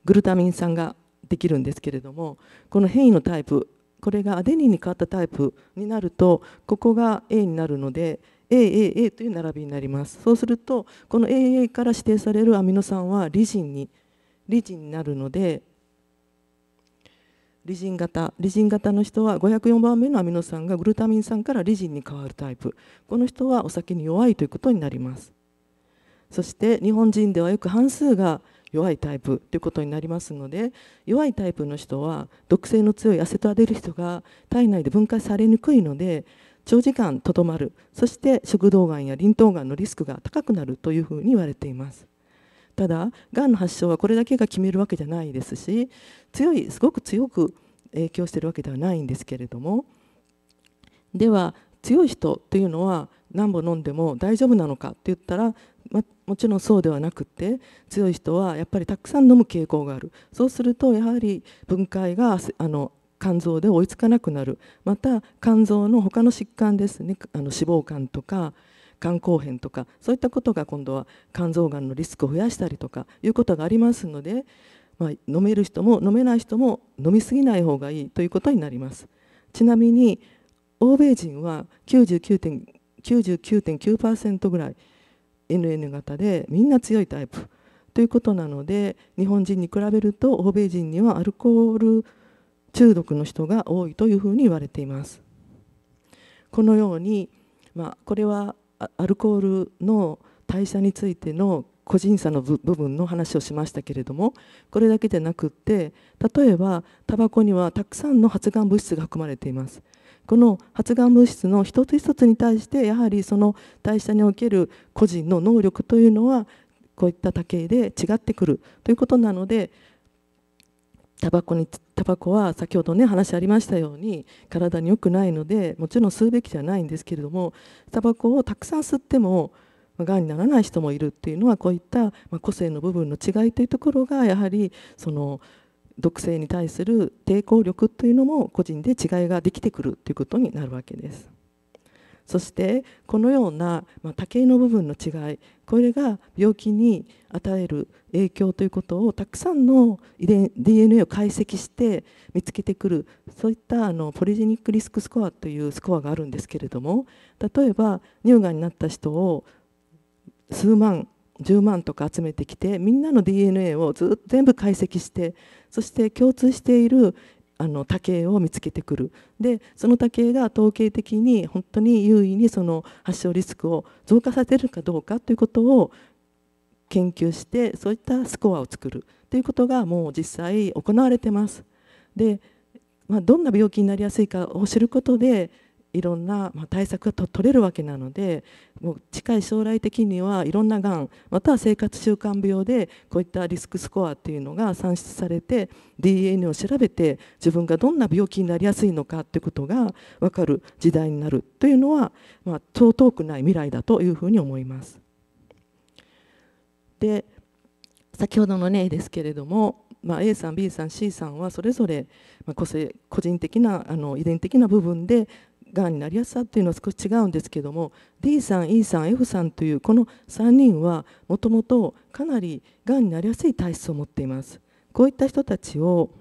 グルタミン酸ができるんですけれどもこの変異のタイプこれがアデニンに変わったタイプになるとここが A になるので AAA という並びになりますそうするとこの AA から指定されるアミノ酸はリジンにリジンになるのでリジン型リジン型の人は504番目のアミノ酸がグルタミン酸からリジンに変わるタイプこの人はお酒に弱いということになりますそして日本人ではよく半数が弱いタイプということになりますので弱いタイプの人は毒性の強いアセトアデルヒトが体内で分解されにくいので長時間とどまるそして食道がんや咽頭がんのリスクが高くなるというふうに言われていますただがんの発症はこれだけが決めるわけじゃないですし強いすごく強く影響してるわけではないんですけれどもでは強い人というのは何本飲んでも大丈夫なのかって言ったらももちろんそうではなくて強い人はやっぱりたくさん飲む傾向があるそうするとやはり分解があの肝臓で追いつかなくなるまた肝臓の他の疾患ですねあの脂肪肝とか肝硬変とかそういったことが今度は肝臓がんのリスクを増やしたりとかいうことがありますので、まあ、飲める人も飲めない人も飲み過ぎない方がいいということになりますちなみに欧米人は9 9 9 9ぐらい NN 型でみんな強いタイプということなので日本人に比べると欧米人にはアルコール中毒の人が多いというふうに言われています。このように、まあ、これはアルコールの代謝についての個人差の部分の話をしましたけれどもこれだけでなくって例えばタバコにはたくさんの発がん物質が含まれていますこの発がん物質の一つ一つに対してやはりその代謝における個人の能力というのはこういった多形で違ってくるということなのでタバコにタバコは先ほどね話ありましたように体に良くないのでもちろん吸うべきじゃないんですけれどもタバコをたくさん吸ってもがんにならない人もいるっていうのはこういった個性の部分の違いというところがやはりその毒性に対する抵抗力というのも個人で違いができてくるということになるわけです。そしてこのような、まあ、多形の部分の違いこれが病気に与える影響ということをたくさんの DNA を解析して見つけてくるそういったあのポリジェニックリスクスコアというスコアがあるんですけれども例えば乳がんになった人を数万10万とか集めてきてみんなの DNA をずっと全部解析してそして共通しているあの竹を見つけてくるでその竹が統計的に本当に優位にその発症リスクを増加させるかどうかということを研究してそういったスコアを作るということがもう実際行われてます。でまあ、どんな病気になりやすいかを知ることでいろんな、対策が取れるわけなのでもう近い将来的にはいろんながんまたは生活習慣病でこういったリスクスコアっていうのが算出されて DNA を調べて自分がどんな病気になりやすいのかっていうことが分かる時代になるというのは、まあ、そう遠くない未来だというふうに思います。で先ほどの例ですけれども、まあ、A さん B さん C さんはそれぞれ個性個人的なあの遺伝的な部分でがんになりやすさというのは少し違うんですけども D さん E さん F さんというこの3人はもともとかなりがんになりやすい体質を持っています。こういった人たちを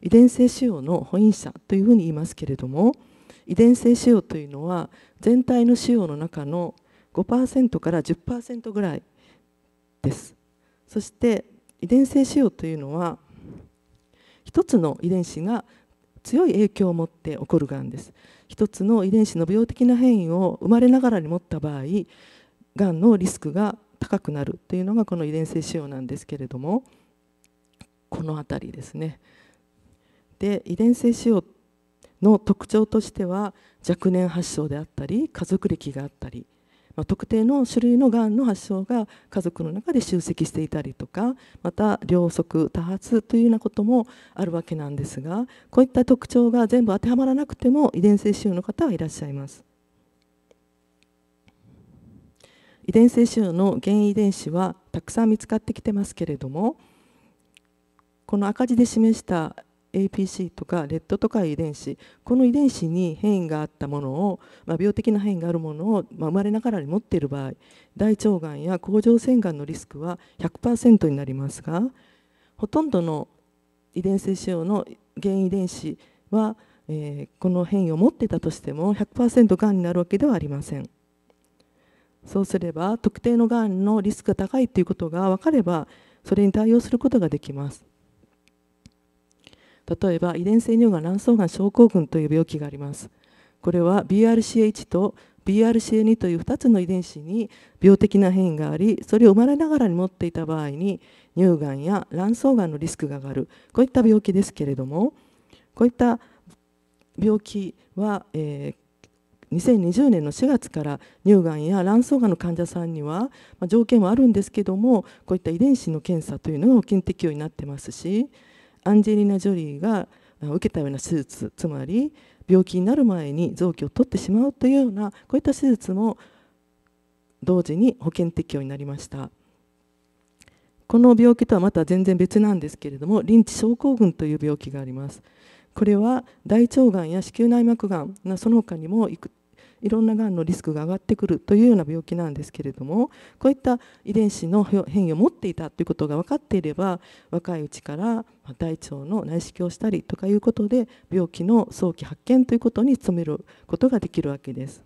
遺伝性腫瘍の保因者というふうに言いますけれども遺伝性腫瘍というのは全体の腫瘍の中の5%から10%ぐらいですそして遺伝性腫瘍というのは1つの遺伝子が強い影響を持って起こるがんです一つの遺伝子の病的な変異を生まれながらに持った場合がんのリスクが高くなるというのがこの遺伝性腫瘍なんですけれどもこの辺りですね。で遺伝性腫瘍の特徴としては若年発症であったり家族歴があったりまあ、特定の種類のがんの発症が家族の中で集積していたりとかまた両側多発というようなこともあるわけなんですがこういった特徴が全部当てはまらなくても遺伝性腫瘍の方はいらっしゃいます。遺伝性腫瘍の原因遺伝子はたくさん見つかってきてますけれどもこの赤字で示した APC とかレッドとか遺伝子この遺伝子に変異があったものを、まあ、病的な変異があるものを、まあ、生まれながらに持っている場合大腸がんや甲状腺がんのリスクは100%になりますがほとんどの遺伝性腫瘍の原因遺伝子は、えー、この変異を持ってたとしても100%がんになるわけではありません。そうすれば特定のがんのリスクが高いということが分かればそれに対応することができます。例えば遺伝性乳がん卵巣がん症候群という病気がありますこれは BRCA1 と BRCA2 という2つの遺伝子に病的な変異がありそれを生まれながらに持っていた場合に乳がんや卵巣がんのリスクが上がるこういった病気ですけれどもこういった病気は、えー、2020年の4月から乳がんや卵巣がんの患者さんには、条件はあるんですけどもこういった遺伝子の検査というのが保険適用になってますしアンジェリーナ・ジョリーが受けたような手術つまり病気になる前に臓器を取ってしまうというようなこういった手術も同時に保険適用になりましたこの病気とはまた全然別なんですけれどもリンチ症候群という病気がありますこれは大腸がんや子宮内膜がんその他にもいくいろんながんのリスクが上がってくるというような病気なんですけれどもこういった遺伝子の変異を持っていたということが分かっていれば若いうちから大腸の内視鏡をしたりとかいうことで病気の早期発見ということに努めることができるわけです。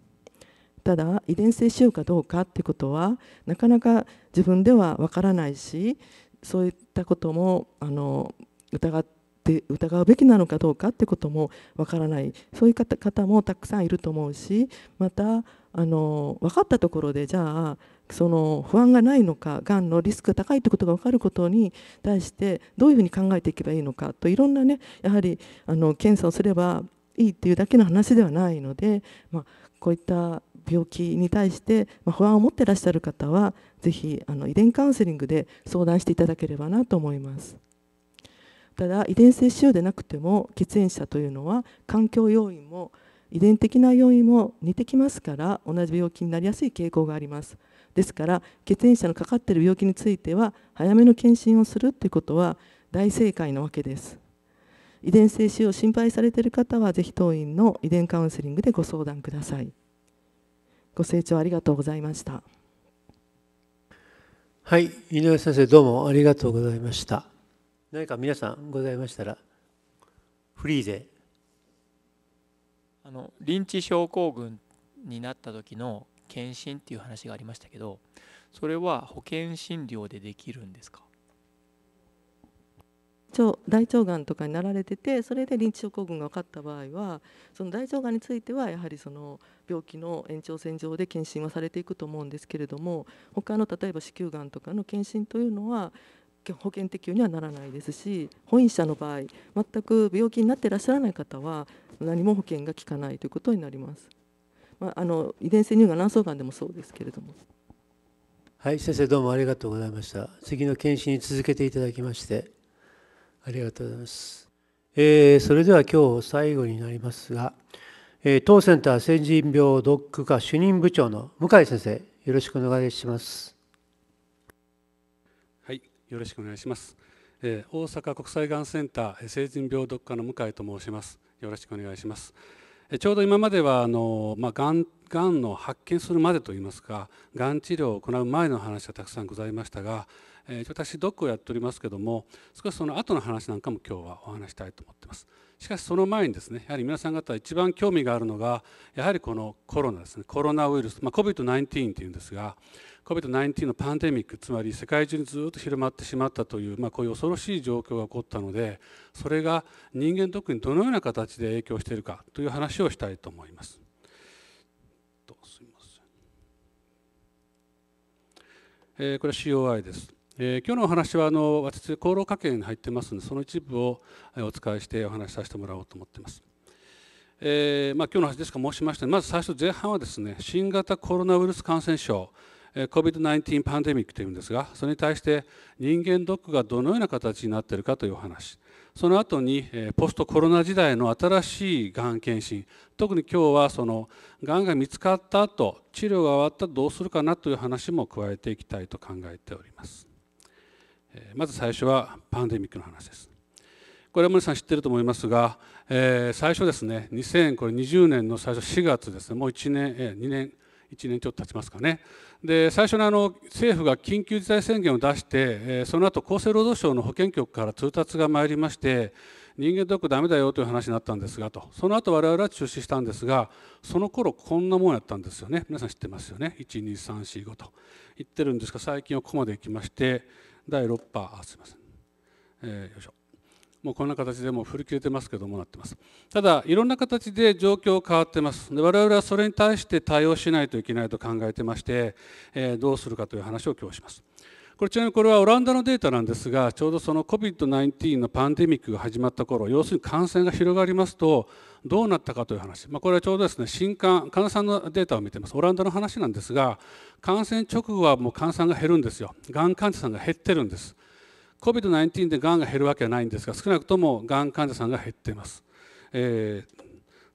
ただ遺伝性腫瘍かどうかってことはなかなか自分では分からないしそういったこともあの疑ってって疑うべきなのかどうかってこともわからないそういう方もたくさんいると思うしまたあの分かったところでじゃあその不安がないのかがんのリスクが高いということが分かることに対してどういうふうに考えていけばいいのかといろんなねやはりあの検査をすればいいっていうだけの話ではないので、まあ、こういった病気に対して、ま不安を持ってらっしゃる方は是非あの遺伝カウンセリングで相談していただければなと思います。ただ遺伝性腫瘍でなくても喫煙者というのは環境要因も遺伝的な要因も似てきますから同じ病気になりやすい傾向がありますですから血縁者のかかっている病気については早めの検診をするということは大正解なわけです遺伝性腫瘍を心配されている方はぜひ当院の遺伝カウンセリングでご相談くださいご清聴ありがとうございましたはい井上先生どうもありがとうございました何か皆さんございましたらフリーゼあのンチ症候群になった時の検診っていう話がありましたけどそれは保険診療でできるんですか大腸がんとかになられててそれでリンチ症候群が分かった場合はその大腸がんについてはやはりその病気の延長線上で検診はされていくと思うんですけれども他の例えば子宮がんとかの検診というのは保険適用にはならないですし本院者の場合全く病気になっていらっしゃらない方は何も保険が効かないということになります、まあ、あの遺伝性乳がん卵巣がんでもそうですけれどもはい先生どうもありがとうございました次の検診に続けていただきましてありがとうございます、えー、それでは今日最後になりますが、え当センター先人病ドック課主任部長の向井先生よろしくお願いしますよろしくお願いします、えー、大阪国際がんセンター成人病毒科の向井と申しますよろしくお願いします、えー、ちょうど今まではあの、まあ、がんがんの発見するまでといいますかがん治療を行う前の話はたくさんございましたが、えー、私ドッをやっておりますけども少しその後の話なんかも今日はお話したいと思ってますしかしその前にですねやはり皆さん方一番興味があるのがやはりこのコロナですねコロナウイルス、まあ、COVID-19 というんですが COVID-19 のパンデミックつまり世界中にずっと広まってしまったという、まあ、こういう恐ろしい状況が起こったのでそれが人間特にどのような形で影響しているかという話をしたいと思います。すえこれは COI です。えー、今日のお話はあの私、厚労科研に入ってますのでその一部をお使いしてお話しさせてもらおうと思っています。えーまあ、今日の話ですか申しましたまず最初前半はですね新型コロナウイルス感染症 COVID-19 パンデミックというんですがそれに対して人間ドックがどのような形になっているかというお話その後にポストコロナ時代の新しいがん検診特に今日はそのがんが見つかった後治療が終わったらどうするかなという話も加えていきたいと考えておりますまず最初はパンデミックの話ですこれは皆さん知ってると思いますが、えー、最初ですね2020年の最初4月ですねもう1年、えー、2年1年ちょっと経ちますかねで最初にあの政府が緊急事態宣言を出して、えその後厚生労働省の保健局から通達が参りまして人間ドックダメだよという話になったんですがとその後我々は中止したんですがその頃こんなもんやったんですよね皆さん知ってますよね12345と言ってるんですが最近はここまで行きまして第6波あすいません、えー、よいしょもうこんな形でもう振り切れてますけどもなってますただいろんな形で状況変わってますで我々はそれに対して対応しないといけないと考えてまして、えー、どうするかという話を今日しますこれちなみにこれはオランダのデータなんですがちょうどその COVID-19 のパンデミックが始まった頃要するに感染が広がりますとどうなったかという話、まあ、これはちょうどですね新刊患者さんのデータを見てますオランダの話なんですが感染直後はもう患者さんが減るんですよがん患者さんが減ってるんです COVID-19 でがんが減るわけはないんですが少なくともがん患者さんが減っています、えー、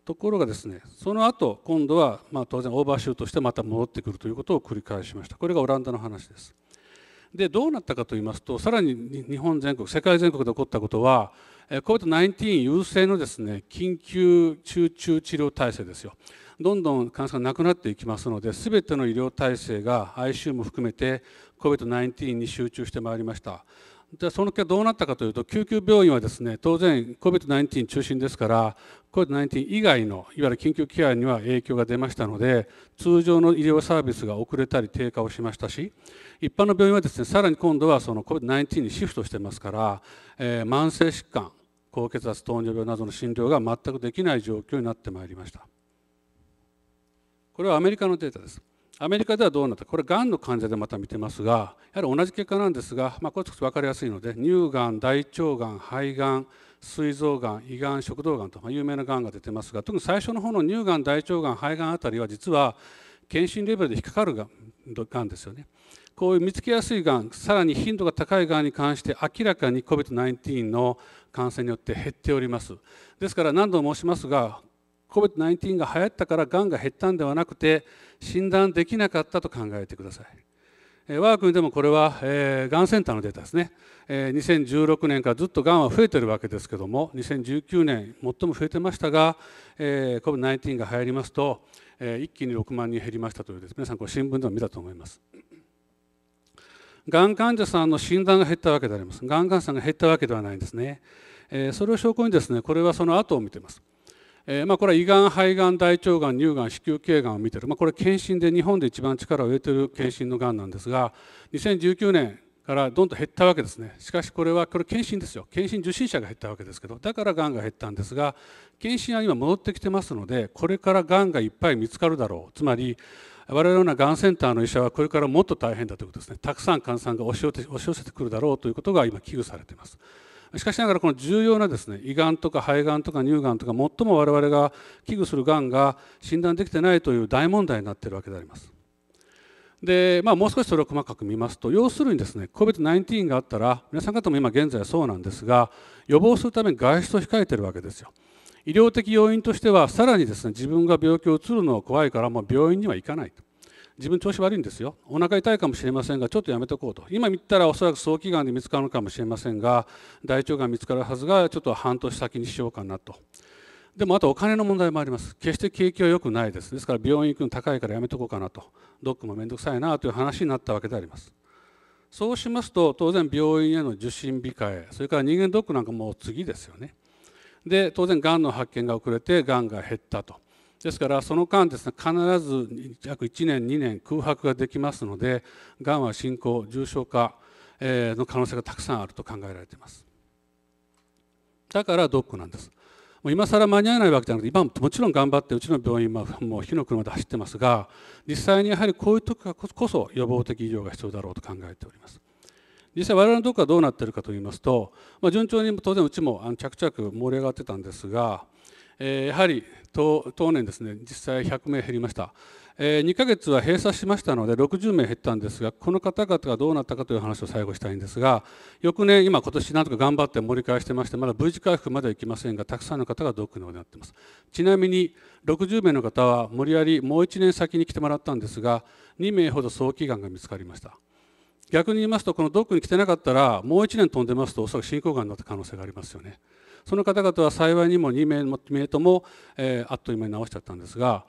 ところがですねその後今度はまあ当然オーバーシュートしてまた戻ってくるということを繰り返しましたこれがオランダの話ですでどうなったかと言いますとさらに日本全国世界全国で起こったことは COVID-19 優勢のですね緊急集中治療体制ですよどんどん患者さんが亡くなっていきますのですべての医療体制が ICU も含めて COVID-19 に集中してまいりましたでその結果どうなったかというと救急病院はですね当然 COVID-19 中心ですから COVID-19 以外のいわゆる緊急ケアには影響が出ましたので通常の医療サービスが遅れたり低下をしましたし一般の病院はですねさらに今度はその COVID-19 にシフトしてますから、えー、慢性疾患高血圧糖尿病などの診療が全くできない状況になってまいりましたこれはアメリカのデータですアメリカではどうなったこれがんの患者でまた見てますがやはり同じ結果なんですが、まあ、これちょっと分かりやすいので乳がん大腸がん肺がん膵臓がん胃がん食道がんと、まあ、有名ながんが出てますが特に最初の方の乳がん大腸がん肺がんあたりは実は検診レベルで引っかかるがんですよね。こういう見つけやすいがんさらに頻度が高いがんに関して明らかに COVID-19 の感染によって減っておりますですから何度も申しますが COVID-19 が流行ったからがんが減ったんではなくて診断できなかったと考えてください。我が国でもこれは、えがんセンターのデータですね、え2016年からずっとがんは増えてるわけですけども2019年最も増えてましたが、え COVID-19 が流行りますと、え一気に6万人減りましたというです皆さんこれ新聞でも見たと思いますがん患者さんの診断が減ったわけでありますがん患者さんが減ったわけではないんですね、えそれを証拠にですねこれはその後を見てますえー、まあ、これは胃がん肺がん大腸がん乳がん子宮頸がんを見ている、まあ、これ検診で日本で一番力を入れてる検診のがんなんですが2019年からどんどん減ったわけですねしかしこれはこれ検診ですよ検診受診者が減ったわけですけどだからがんが減ったんですが検診は今戻ってきてますのでこれからがんがいっぱい見つかるだろうつまり我々のようながんセンターの医者はこれからもっと大変だということですねたくさん患者さんが押し寄せてくるだろうということが今危惧されています。しかしながらこの重要なですね胃がんとか肺がんとか乳がんとか最も我々が危惧するがんが診断できてないという大問題になっているわけであります。でまあ、もう少しそれを細かく見ますと要するにですね COVID-19 があったら皆さん方も今現在そうなんですが予防するために外出を控えているわけですよ。医療的要因としてはさらにですね自分が病気をうつるのは怖いからもう病院には行かないと。自分調子悪いんですよお腹痛いかもしれませんがちょっとやめとこうと今見たらおそらく早期がんで見つかるかもしれませんが大腸がん見つかるはずがちょっと半年先にしようかなとでもあとお金の問題もあります決して景気は良くないですですから病院行くの高いからやめとこうかなとドックも面倒くさいなという話になったわけでありますそうしますと当然病院への受診控えそれから人間ドックなんかもう次ですよねで当然がんの発見が遅れてがんが減ったとですからその間ですね必ず約1年2年空白ができますのでがんは進行重症化の可能性がたくさんあると考えられていますだからドックなんですもう今更間に合わないわけじゃなくて今ももちろん頑張ってうちの病院はもう火の車で走ってますが実際にやはりこういう時こそ予防的医療が必要だろうと考えております実際我々のどこはどうなってるかといいますと、まあ、順調に当然うちも着々盛り上がってたんですが、えやはり当年ですね実際100名減りました、えー、2ヶ月は閉鎖しましたので60名減ったんですがこの方々がどうなったかという話を最後したいんですが翌年今今年なんとか頑張って盛り返してましてまだ V 字回復まではいきませんがたくさんの方がドックのようになっていますちなみに60名の方は無理やりもう1年先に来てもらったんですが2名ほど早期がんが見つかりました逆に言いますとこのドックに来てなかったらもう1年飛んでますとおそらく進行がんになった可能性がありますよねその方々は幸いにも2名も名とも、えー、あっという間に治しちゃったんですが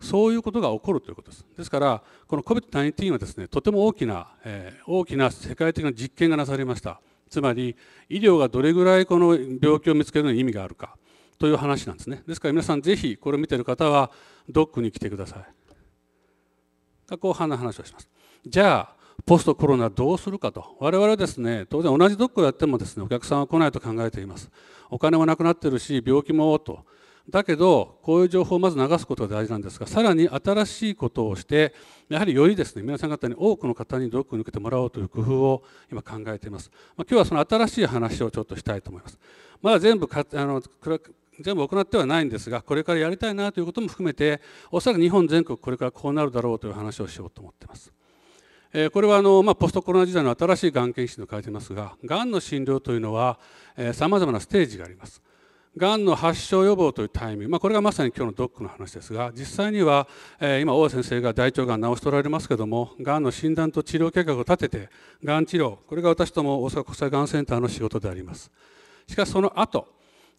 そういうことが起こるということです。ですから、この COVID-19 はですね、とても大きな、えー、大きな世界的な実験がなされました。つまり、医療がどれぐらいこの病気を見つけるのに意味があるかという話なんですね。ですから皆さん、ぜひこれを見てる方は、ドックに来てください。こうの話をします。じゃあ、ポストコロナどうするかと我々はですね当然同じドックをやってもですねお客さんは来ないと考えていますお金もなくなってるし病気もとだけどこういう情報をまず流すことが大事なんですがさらに新しいことをしてやはりよりですね皆さん方に多くの方にドックを抜けてもらおうという工夫を今考えています、まあ、今日はその新しい話をちょっとしたいと思いますまだ全部かあの全部行ってはないんですがこれからやりたいなということも含めておそらく日本全国これからこうなるだろうという話をしようと思っていますえこれはあの、まあ、ポストコロナ時代の新しいがん検診と書いてますががんの診療というのはさまざまなステージがあります。がんの発症予防というタイミング、まあ、これがまさに今日のドックの話ですが実際には、えー、今大先生が大腸がん治しておられますけどもがんの診断と治療計画を立ててがん治療これが私ども大阪国際がんセンターの仕事でありますしかしその後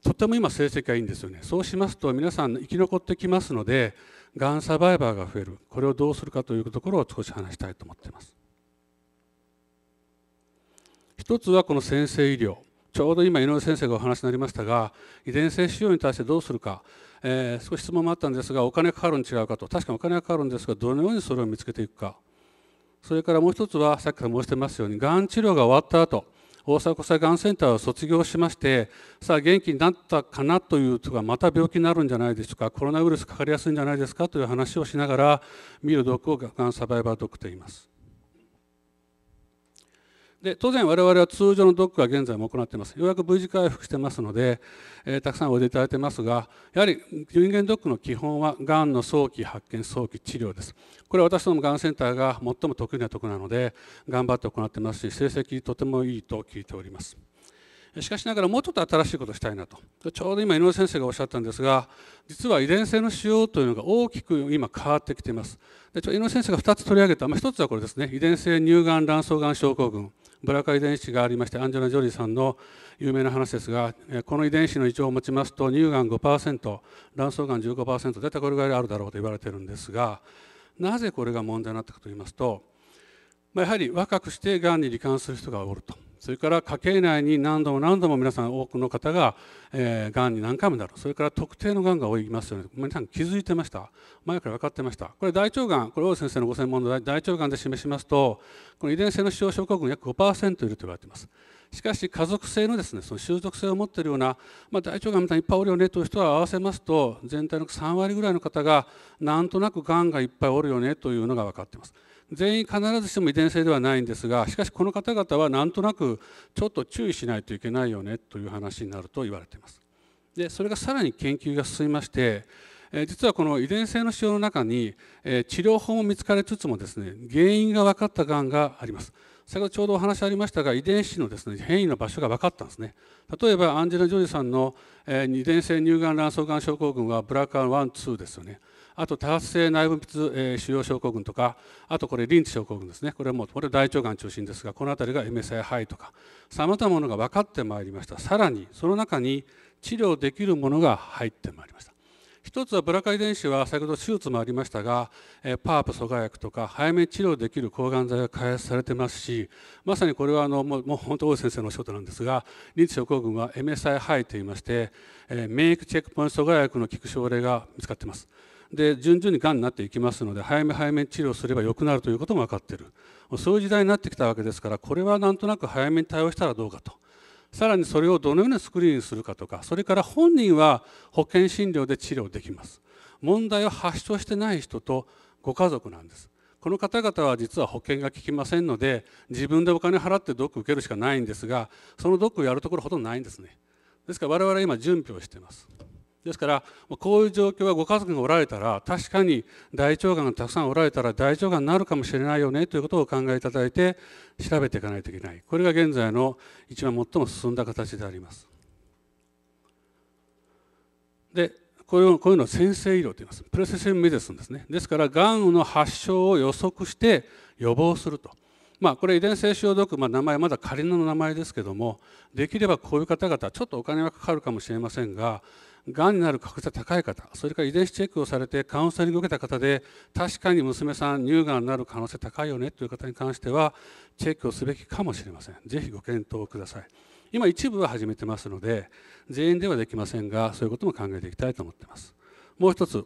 とても今成績がいいんですよねそうしますと皆さん生き残ってきますのでがんサバイバーが増えるこれをどうするかというところを少し話したいと思っています一つはこの先生医療ちょうど今井上先生がお話になりましたが遺伝性腫瘍に対してどうするか、えー、少し質問もあったんですがお金かかるに違うかと確かにお金かかるんですがどのようにそれを見つけていくかそれからもう一つはさっきから申してますようにがん治療が終わった後大阪国際がんセンターを卒業しましてさあ元気になったかなというとかまた病気になるんじゃないですかコロナウイルスかかりやすいんじゃないですかという話をしながら見る毒をがんサバイバー毒と言います。で当然我々は通常のドックは現在も行っていますようやく V 字回復してますので、えー、たくさんおいでいただいてますがやはり人間ドックの基本はがんの早期発見早期治療ですこれは私どもがんセンターが最も得意なところなので頑張って行ってますし成績とてもいいと聞いておりますしかしながらもうちょっと新しいことをしたいなとちょうど今井上先生がおっしゃったんですが実は遺伝性の使用というのが大きく今変わってきていますでちょ井上先生が2つ取り上げた、まあ、1つはこれですね遺伝性乳がん卵巣がん症候群ブラカ遺伝子がありましてアンジェラ・ジョリーさんの有名な話ですがこの遺伝子の異常を持ちますと乳がん5%卵巣がん15%大体これぐらいあるだろうと言われてるんですがなぜこれが問題になったかと言いますと、まやはり若くしてがんに罹患する人がおると。それから家計内に何度も何度も皆さん多くの方が、えー、がんに何回もなるそれから特定のがんが多いますよね皆さん気づいてました前から分かってましたこれ大腸がんこれ大先生のご専門の大腸がんで示しますとこの遺伝性の腫瘍症候群約5%いると言われていますしかし家族性のですねその習得性を持っているような、まあ、大腸がんみたいにいっぱいおるよねという人は合わせますと全体の3割ぐらいの方がなんとなくがんがいっぱいおるよねというのが分かっています。全員必ずしも遺伝性ではないんですがしかしこの方々はなんとなくちょっと注意しないといけないよねという話になると言われています。でそれがさらに研究が進みまして、え実はこの遺伝性の腫瘍の中に、え治療法も見つかりつつもですね原因が分かったがんがあります。先ほどちょうどお話ありましたが遺伝子のですね変異の場所が分かったんですね例えばアンジェラ・ジョージさんの、え遺伝性乳がん卵巣がん症候群はブラカン12ですよねあと多発性内分泌、え腫瘍症候群とかあとこれリンチ症候群ですねこれはもうこれ大腸がん中心ですがこの辺りが MSI 肺とかさまざまなものが分かってまいりましたさらにその中に治療できるものが入ってまいりました一つはブラカ遺伝子は先ほど手術もありましたが、えー、パープ阻害薬とか早めに治療できる抗がん剤が開発されてますしまさにこれはあのもう本当大井先生のお仕事なんですが認知症候群は MSI 肺といいまして、えー、免疫チェックポイント阻害薬の効く症例が見つかっています。で順々にがんになっていきますので早め早めに治療すれば良くなるということも分かっているそういう時代になってきたわけですからこれはなんとなく早めに対応したらどうかとさらにそれをどのようなスクリーンにするかとかそれから本人は保険診療で治療できます問題を発症してない人とご家族なんですこの方々は実は保険が効きませんので自分でお金払ってドック受けるしかないんですがそのドックをやるところほとんどないんですねですから我々は今準備をしていますですからこういう状況はご家族がおられたら確かに大腸がんがたくさんおられたら大腸がんになるかもしれないよねということをお考えいただいて調べていかないといけないこれが現在の一番最も進んだ形であります。でこういうこういうのを先生医療と言いますプレセシブメディスンですねですからがんの発症を予測して予防するとまあ、これ遺伝性腫瘍毒、まあ、名前まだ仮の名前ですけどもできればこういう方々ちょっとお金はかかるかもしれませんががんになる確率が高い方それから遺伝子チェックをされてカウンセリングを受けた方で確かに娘さん乳がんになる可能性高いよねという方に関してはチェックをすべきかもしれませんぜひご検討ください今一部は始めてますので全員ではできませんがそういうことも考えていきたいと思っていますもう一つ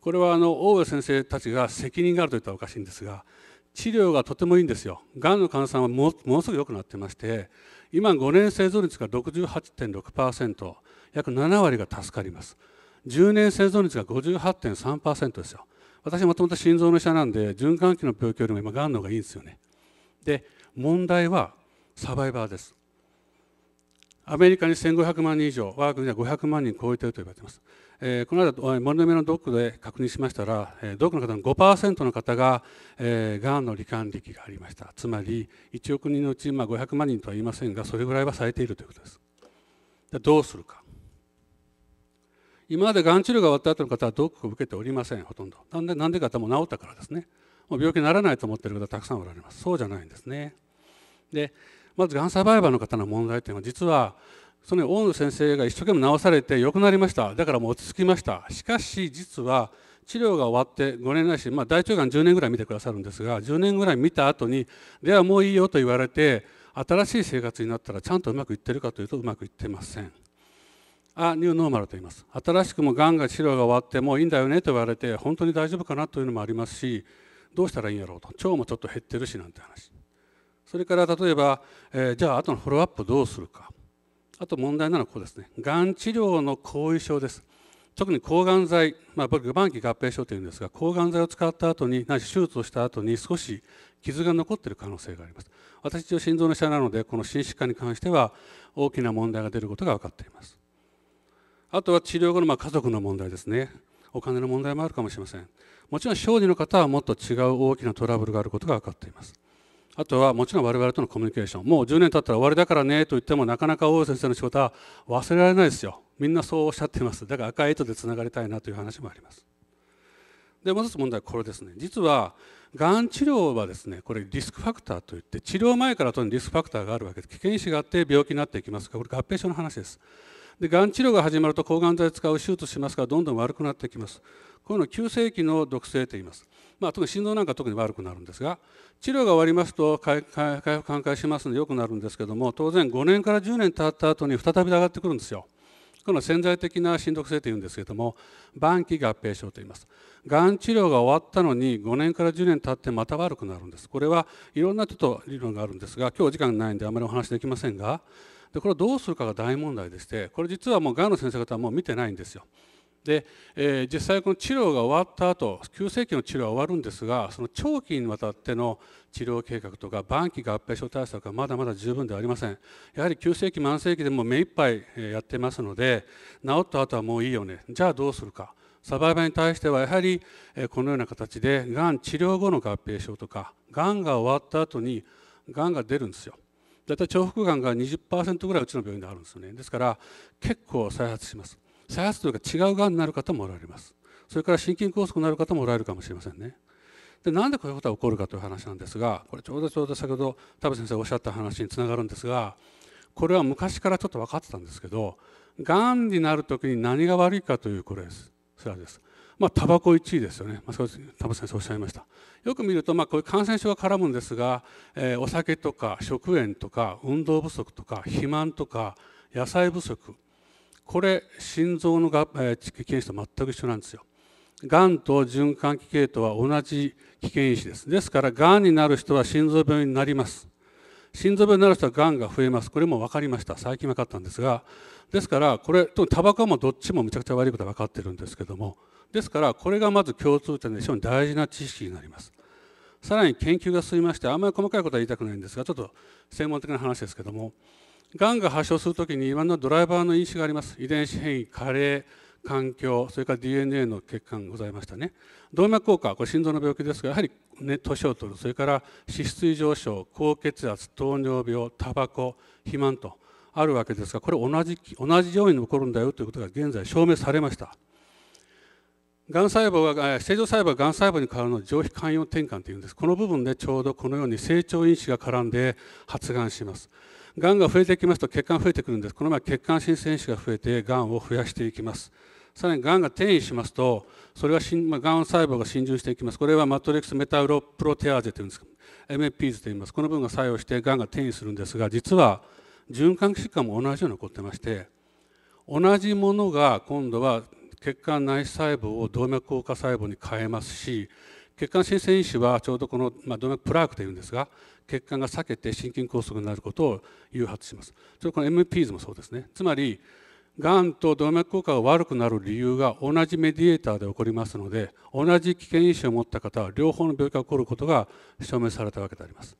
これはあの大上先生たちが責任があると言ったらおかしいんですが治療がとてもいいんですよがんの患者さんはものすごく良くなってまして今5年生存率が68.6%約7割が助かります10年生存率が58.3%ですよ私もともと心臓の医者なんで循環器の病気よりも今がんの方がいいんですよねで問題はサバイバーですアメリカに1500万人以上我が国では500万人超えていると言われています、えこの間森の目のドックで確認しましたら、えドックの方の5%の方が、えがんの罹患歴がありましたつまり1億人のうち、500万人とは言いませんがそれぐらいはされているということですどうするか今までがん治療が終わった後の方はドックを受けておりませんほとんどなんでなんでかとも治ったからですねもう病気にならないと思っている方たくさんおられますそうじゃないんですねでまずがんサバイバーの方の問題というのは実はその大野先生が一生懸命治されて良くなりましただからもう落ち着きましたしかし実は治療が終わって5年ないし、まあ、大腸がん10年ぐらい見てくださるんですが10年ぐらい見た後にではもういいよと言われて新しい生活になったらちゃんとうまくいってるかというとうまくいってませんあニューノーマルと言います新しくもがんが治療が終わってもういいんだよねと言われて本当に大丈夫かなというのもありますしどうしたらいいんやろうと腸もちょっと減ってるしなんて話それから例えば、えー、じゃああとのフォローアップどうするかあと問題なのはこうですねがん治療の後遺症です特に抗がん剤、まあ、僕、晩期合併症というんですが、抗がん剤を使った後に、なし手術をした後に、少し傷が残っている可能性があります。私、一応心臓の医者なので、この心疾患に関しては、大きな問題が出ることが分かっています。あとは治療後のま家族の問題ですねお金の問題もあるかもしれませんもちろん小児の方はもっと違う大きなトラブルがあることが分かっていますあとはもちろん我々とのコミュニケーションもう10年経ったら終わりだからねと言ってもなかなか大先生の仕事は忘れられないですよみんなそうおっしゃっていますだから赤い糸でつながりたいなという話もありますでもう一つ問題はこれですね実はがん治療はですねこれリスクファクターといって治療前からとにリスクファクターがあるわけで危険因子があって病気になっていきますがこれ合併症の話ですでがん治療が始まると抗がん剤を使う手術しますからどんどん悪くなってきますこういうのを急性期の毒性と言います、まあ、特に心臓なんか特に悪くなるんですが治療が終わりますと回復寛解しますので良くなるんですけども当然5年から10年経った後に再び上がってくるんですよこの潜在的な心毒性というんですけども晩期合併症と言いますがん治療が終わったのに5年から10年経ってまた悪くなるんですこれはいろんなちょっと理論があるんですが今日時間がないんであまりお話できませんがでこれをどうするかが大問題でしてこれ実はもうがんの先生方はもう見てないんですよ。で、えー、実際この治療が終わった後急性期の治療は終わるんですがその長期にわたっての治療計画とか晩期合併症対策はまだまだ十分ではありませんやはり急性期慢性期でも目いっぱいやってますので治った後はもういいよねじゃあどうするかサバイバーに対してはやはりこのような形でがん治療後の合併症とかがんが終わった後にがんが出るんですよ大体重複がんが20%ぐらいうちの病院であるんですよねですから結構再発します再発というか違うがんになる方もおられますそれから心筋梗塞になる方もおられるかもしれませんねでなんでこういうことが起こるかという話なんですがこれちょうどちょうど先ほど田部先生がおっしゃった話につながるんですがこれは昔からちょっと分かってたんですけどがんになる時に何が悪いかというこれですそれはですまあ、タバコ1位ですよね、まあ、そう田先生おっしゃいました。よく見ると、まあ、こういう感染症が絡むんですが、えー、お酒とか食塩とか運動不足とか肥満とか野菜不足これ心臓のが、えー、危険因子と全く一緒なんですよ。がんと循環器系統は同じ危険因子です。ですから、がんになる人は心臓病になります。心臓病になる人はがんが増えます。これも分かりました。最近分かったんですが、ですから、これ、特にタバコもどっちもめちゃくちゃ悪いことは分かってるんですけども、ですからこれがまず共通点で非常に大事な知識になりますさらに研究が進みましてあんまり細かいことは言いたくないんですがちょっと専門的な話ですけどもがんが発症するときにいろんなドライバーの因子があります遺伝子変異加齢環境それから DNA の血管がございましたね動脈硬化これ心臓の病気ですがやはり、ね、年を取るそれから脂質異常症高血圧糖尿病タバコ肥満とあるわけですがこれ同じ同じように残るんだよということが現在証明されましたがん細胞が正常細胞ががん細胞に変わるのを上皮寛容転換というんですこの部分でちょうどこのように成長因子が絡んで発がんしますがんが増えていきますと血管増えてくるんですこの前血管新生因子が増えてがんを増やしていきますさらにがんが転移しますとそれはがん細胞が浸潤していきますこれはマトリックスメタウロプロテアーゼというんです m a p 図といいますこの部分が作用してがんが転移するんですが実は循環器疾患も同じように起こってまして同じものが今度は血管内細胞を動脈硬化細胞に変えますし血管新生因子はちょうどこの、まあ、動脈プラークというんですが血管が裂けて心筋梗塞になることを誘発しますそれこの MP s もそうですねつまりがんと動脈硬化が悪くなる理由が同じメディエーターで起こりますので同じ危険因子を持った方は両方の病気が起こることが証明されたわけであります。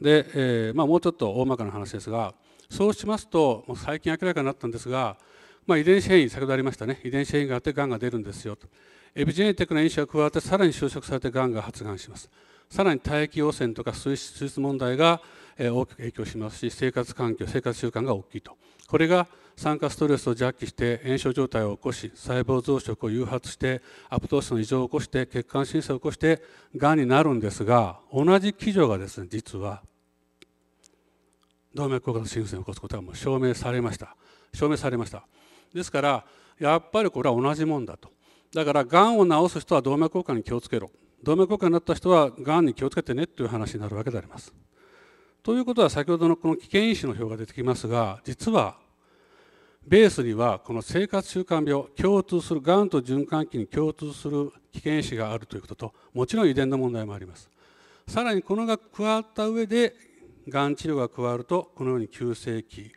で、えー、まあ、もうちょっと大まかな話ですがそうしますともう最近明らかになったんですがまあ、遺伝子変異先ほどありましたね遺伝子変異があってがんが出るんですよとエビジェネティックな因子が加わってさらに就職されてがんが発がんしますさらに体液汚染とか水質問題が大きく影響しますし生活環境生活習慣が大きいとこれが酸化ストレスを弱気して炎症状態を起こし細胞増殖を誘発してアプトーシスの異常を起こして血管浸水を起こしてがんになるんですが同じ基準がですね実は動脈硬化の心不全を起こすことがもう証明されました証明されましたですからやっぱりこれは同じもんだとだからがんを治す人は動脈硬化に気をつけろ動脈硬化になった人はがんに気をつけてねという話になるわけであります。ということは先ほどのこの危険因子の表が出てきますが実はベースにはこの生活習慣病共通するがんと循環器に共通する危険因子があるということともちろん遺伝の問題もありますさらにこのが加わった上でがん治療が加わるとこのように急性期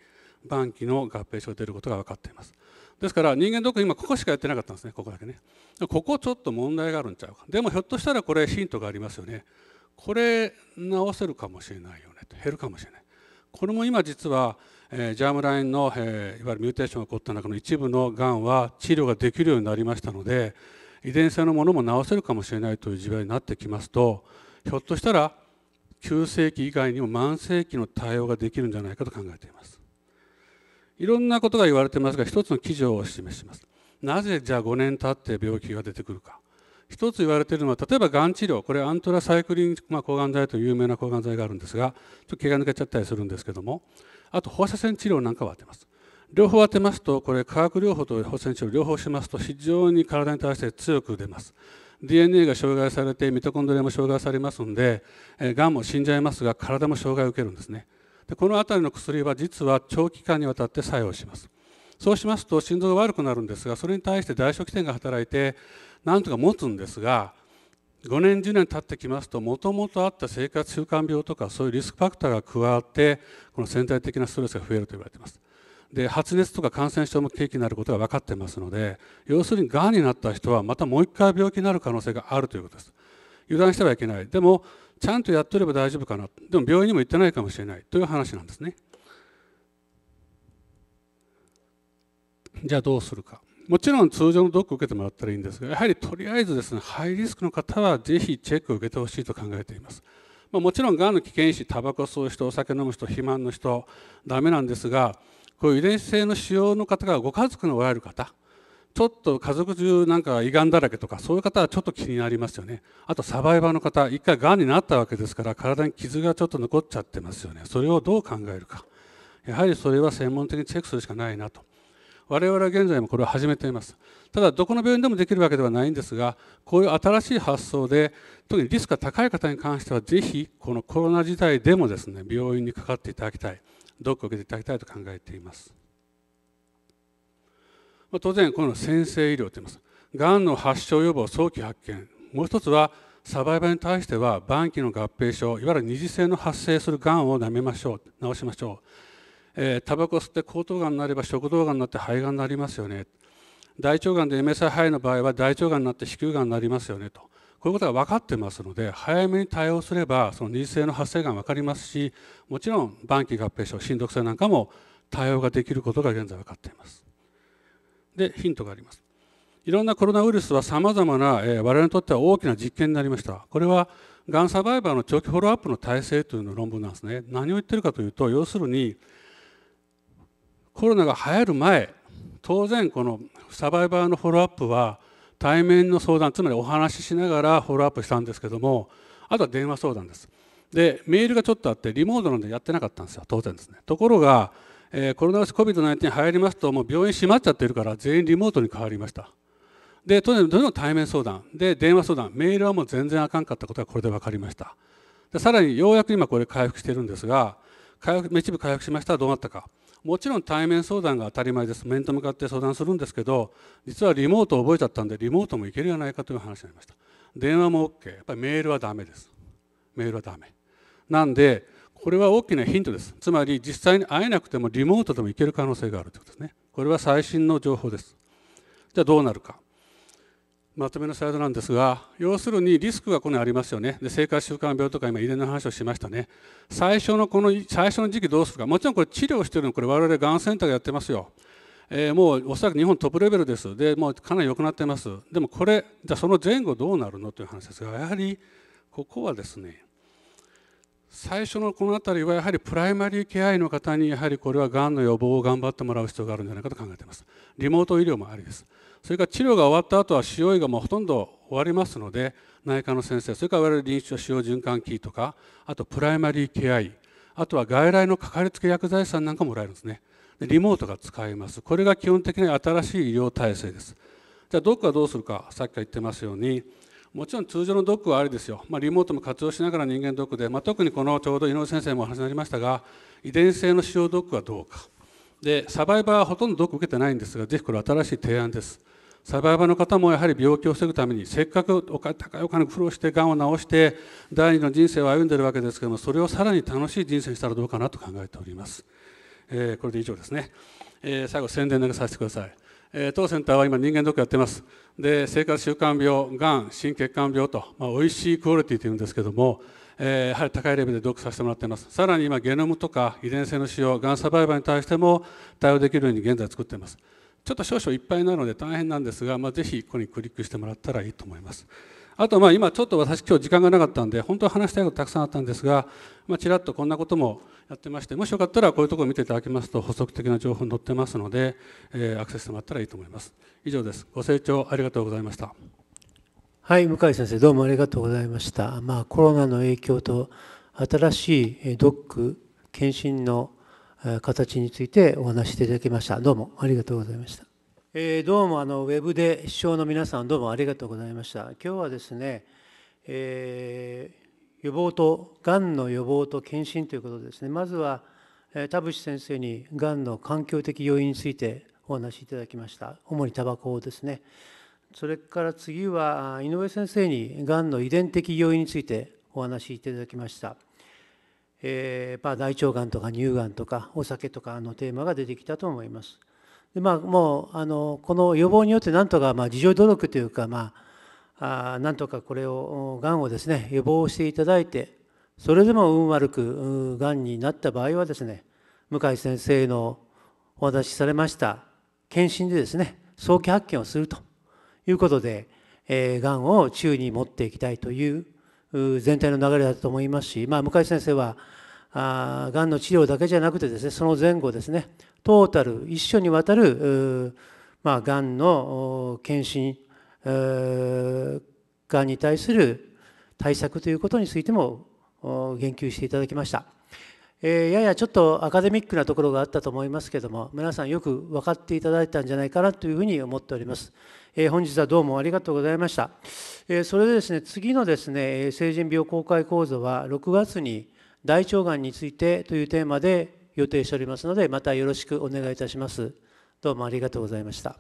晩期の合併症が出ることが分かっていますですから人間ドック今ここしかやってなかったんですねここだけねここちょっと問題があるんちゃうかでもひょっとしたらこれヒントがありますよねこれ直せるかもしれないよねと減るかもしれないこれも今実は、えー、ジャームラインの、えー、いわゆるミューテーションが起こった中の一部のがんは治療ができるようになりましたので遺伝性のものも治せるかもしれないという時代になってきますとひょっとしたら急性期以外にも慢性期の対応ができるんじゃないかと考えています。いろんなことが言われてますが一つの基準を示しますなぜじゃあ5年経って病気が出てくるか一つ言われているのは例えばがん治療これアントラサイクリン、まあ、抗がん剤という有名な抗がん剤があるんですがちょっと毛が抜けちゃったりするんですけどもあと放射線治療なんかを当てます両方当てますとこれ化学療法と放射線治療両方しますと非常に体に対して強く出ます DNA が障害されてミトコンドリアも障害されますのでがんも死んじゃいますが体も障害を受けるんですねでこの辺りの薬は実は長期間にわたって作用しますそうしますと心臓が悪くなるんですがそれに対して代償器店が働いてなんとか持つんですが5年10年経ってきますともともとあった生活習慣病とかそういうリスクファクターが加わってこの潜在的なストレスが増えると言われていますで発熱とか感染症も契機になることが分かってますので要するにがんになった人はまたもう一回病気になる可能性があるということです油断してはいけないでもちゃんとやっとれば大丈夫かなでも病院にも行ってないかもしれないという話なんですねじゃあどうするかもちろん通常のドックを受けてもらったらいいんですがやはりとりあえずですねハイリスクの方はぜひチェックを受けてほしいと考えています、まあ、もちろんがんの危険因子タバコ吸う人お酒飲む人肥満の人ダメなんですがこういう遺伝性の使用の方がご家族のおられる方ちょっと家族中なんか胃がんだらけとかそういう方はちょっと気になりますよねあとサバイバーの方一回がんになったわけですから体に傷がちょっと残っちゃってますよねそれをどう考えるかやはりそれは専門的にチェックするしかないなと我々は現在もこれを始めていますただどこの病院でもできるわけではないんですがこういう新しい発想で特にリスクが高い方に関してはぜひこのコロナ時代でもですね病院にかかっていただきたいドックを受けていただきたいと考えていますまあ、当然この先生医療といいますがんの発症予防早期発見もう一つはサバイバルに対しては晩期の合併症いわゆる二次性の発生するがんをなめましょう治しましょう、えー、タバコ吸って喉頭がんになれば食道がんになって肺がんになりますよね大腸がんで MSI 肺の場合は大腸がんになって子宮がんになりますよねとこういうことが分かってますので早めに対応すればその二次性の発生がん分かりますしもちろん晩期合併症心読性なんかも対応ができることが現在分かっています。でヒントがありますいろんなコロナウイルスはさまざまな、えー、我々にとっては大きな実験になりましたこれはがんサバイバーの長期フォローアップの体制というの論文なんですね何を言ってるかというと要するにコロナが流行る前当然このサバイバーのフォローアップは対面の相談つまりお話ししながらフォローアップしたんですけどもあとは電話相談ですでメールがちょっとあってリモートなんでやってなかったんですよ当然ですねところがえー、コロナウイルス COVID-19 に入りますともう病院閉まっちゃってるから全員リモートに変わりましたでとにかく対面相談で電話相談メールはもう全然あかんかったことがこれで分かりましたでさらにようやく今これ回復してるんですが回復一部回復しましたらどうなったかもちろん対面相談が当たり前です面と向かって相談するんですけど実はリモートを覚えちゃったんでリモートもいけるじゃないかという話になりました電話も OK やっぱりメールはダメですメールはダメなんでこれは大きなヒントですつまり実際に会えなくてもリモートでも行ける可能性があるということですねこれは最新の情報ですじゃあどうなるかまとめのサイドなんですが要するにリスクがここにありますよねで生活習慣病とか今遺伝の話をしましたね最初のこの最初の時期どうするかもちろんこれ治療してるのこれ我々がんセンターがやってますよえー、もうおそらく日本トップレベルです、でもうかなり良くなってます、でもこれ、じゃその前後どうなるのという話ですが、やはりここはですね、最初のこの辺りはやはりプライマリーケア医の方にやはりこれはがんの予防を頑張ってもらう必要があるんじゃないかと考えていますリモート医療もありですそれから治療が終わった後は使用医がもうほとんど終わりますので内科の先生それから我々臨床使用循環器とかあとプライマリーケア医あとは外来のかかりつけ薬剤師さんなんかもらえるんですねリモートが使えますこれが基本的に新しい医療体制ですじゃあどこがどうするかさっきから言ってますようにもちろん通常のドックはありですよ、まあ、リモートも活用しながら人間ドックで、まあ、特にこのちょうど井上先生もお話になりましたが遺伝性の使用ドックはどうかでサバイバーはほとんどドック受けてないんですがぜひこれ新しい提案ですサバイバーの方もやはり病気を防ぐためにせっかくお金高いお金苦労してがんを治して第二の人生を歩んでいるわけですけどもそれをさらに楽しい人生にしたらどうかなと考えております、えー、これで以上ですね、えー、最後宣伝だけさせてくださいえー、当センターは今人間ドックやってますで生活習慣病がん心血管病と、まあ、おいしいクオリティというんですけども、えー、やはり高いレベルでドックさせてもらっていますさらに今ゲノムとか遺伝性の使用がんサバイバーに対しても対応できるように現在作っていますちょっと少々いっぱいなので大変なんですが、まあ、ぜひここにクリックしてもらったらいいと思います。あとまあ今ちょっと私今日時間がなかったんで本当は話したいことたくさんあったんですが、まあ、ちらっとこんなこともやってましてもしよかったらこういうところ見ていただきますと補足的な情報に載ってますので、えー、アクセスしてもらったらいいと思います以上ですご清聴ありがとうございましたはい向井先生どうもありがとうございました、まあ、コロナの影響と新しいドック検診の形についてお話していただきました。どうもありがとうございました。えー、どうもあのウェブで視聴の皆さんどうもありがとうございました。今日はですね、えー、予防とがんの予防と検診ということですね。まずは田淵先生にがんの環境的要因についてお話しいただきました。主にタバコですね。それから次は井上先生にがんの遺伝的要因についてお話しいただきました。えー、まあ、大腸がんとか乳がんとかお酒とかのテーマが出てきたと思います。でまあ、もうあのこの予防によってなんとか、まあ、自助努力というか、まあ、あなんとかこれをがんをですね予防していただいてそれでも運悪くがんになった場合はですね向井先生のお話しされました検診でですね早期発見をするということで、えー、がんを宙に持っていきたいという全体の流れだと思いますし、まあ、向井先生はがんの治療だけじゃなくてですねその前後ですねトータル一緒にわたる、まあ、がんの検診がんに対する対策ということについても言及していただきました。えー、ややちょっとアカデミックなところがあったと思いますけれども皆さんよく分かっていただいたんじゃないかなというふうに思っております、えー、本日はどうもありがとうございました、えー、それでですね次のですね成人病公開講座は6月に大腸がんについてというテーマで予定しておりますのでまたよろしくお願いいたしますどうもありがとうございました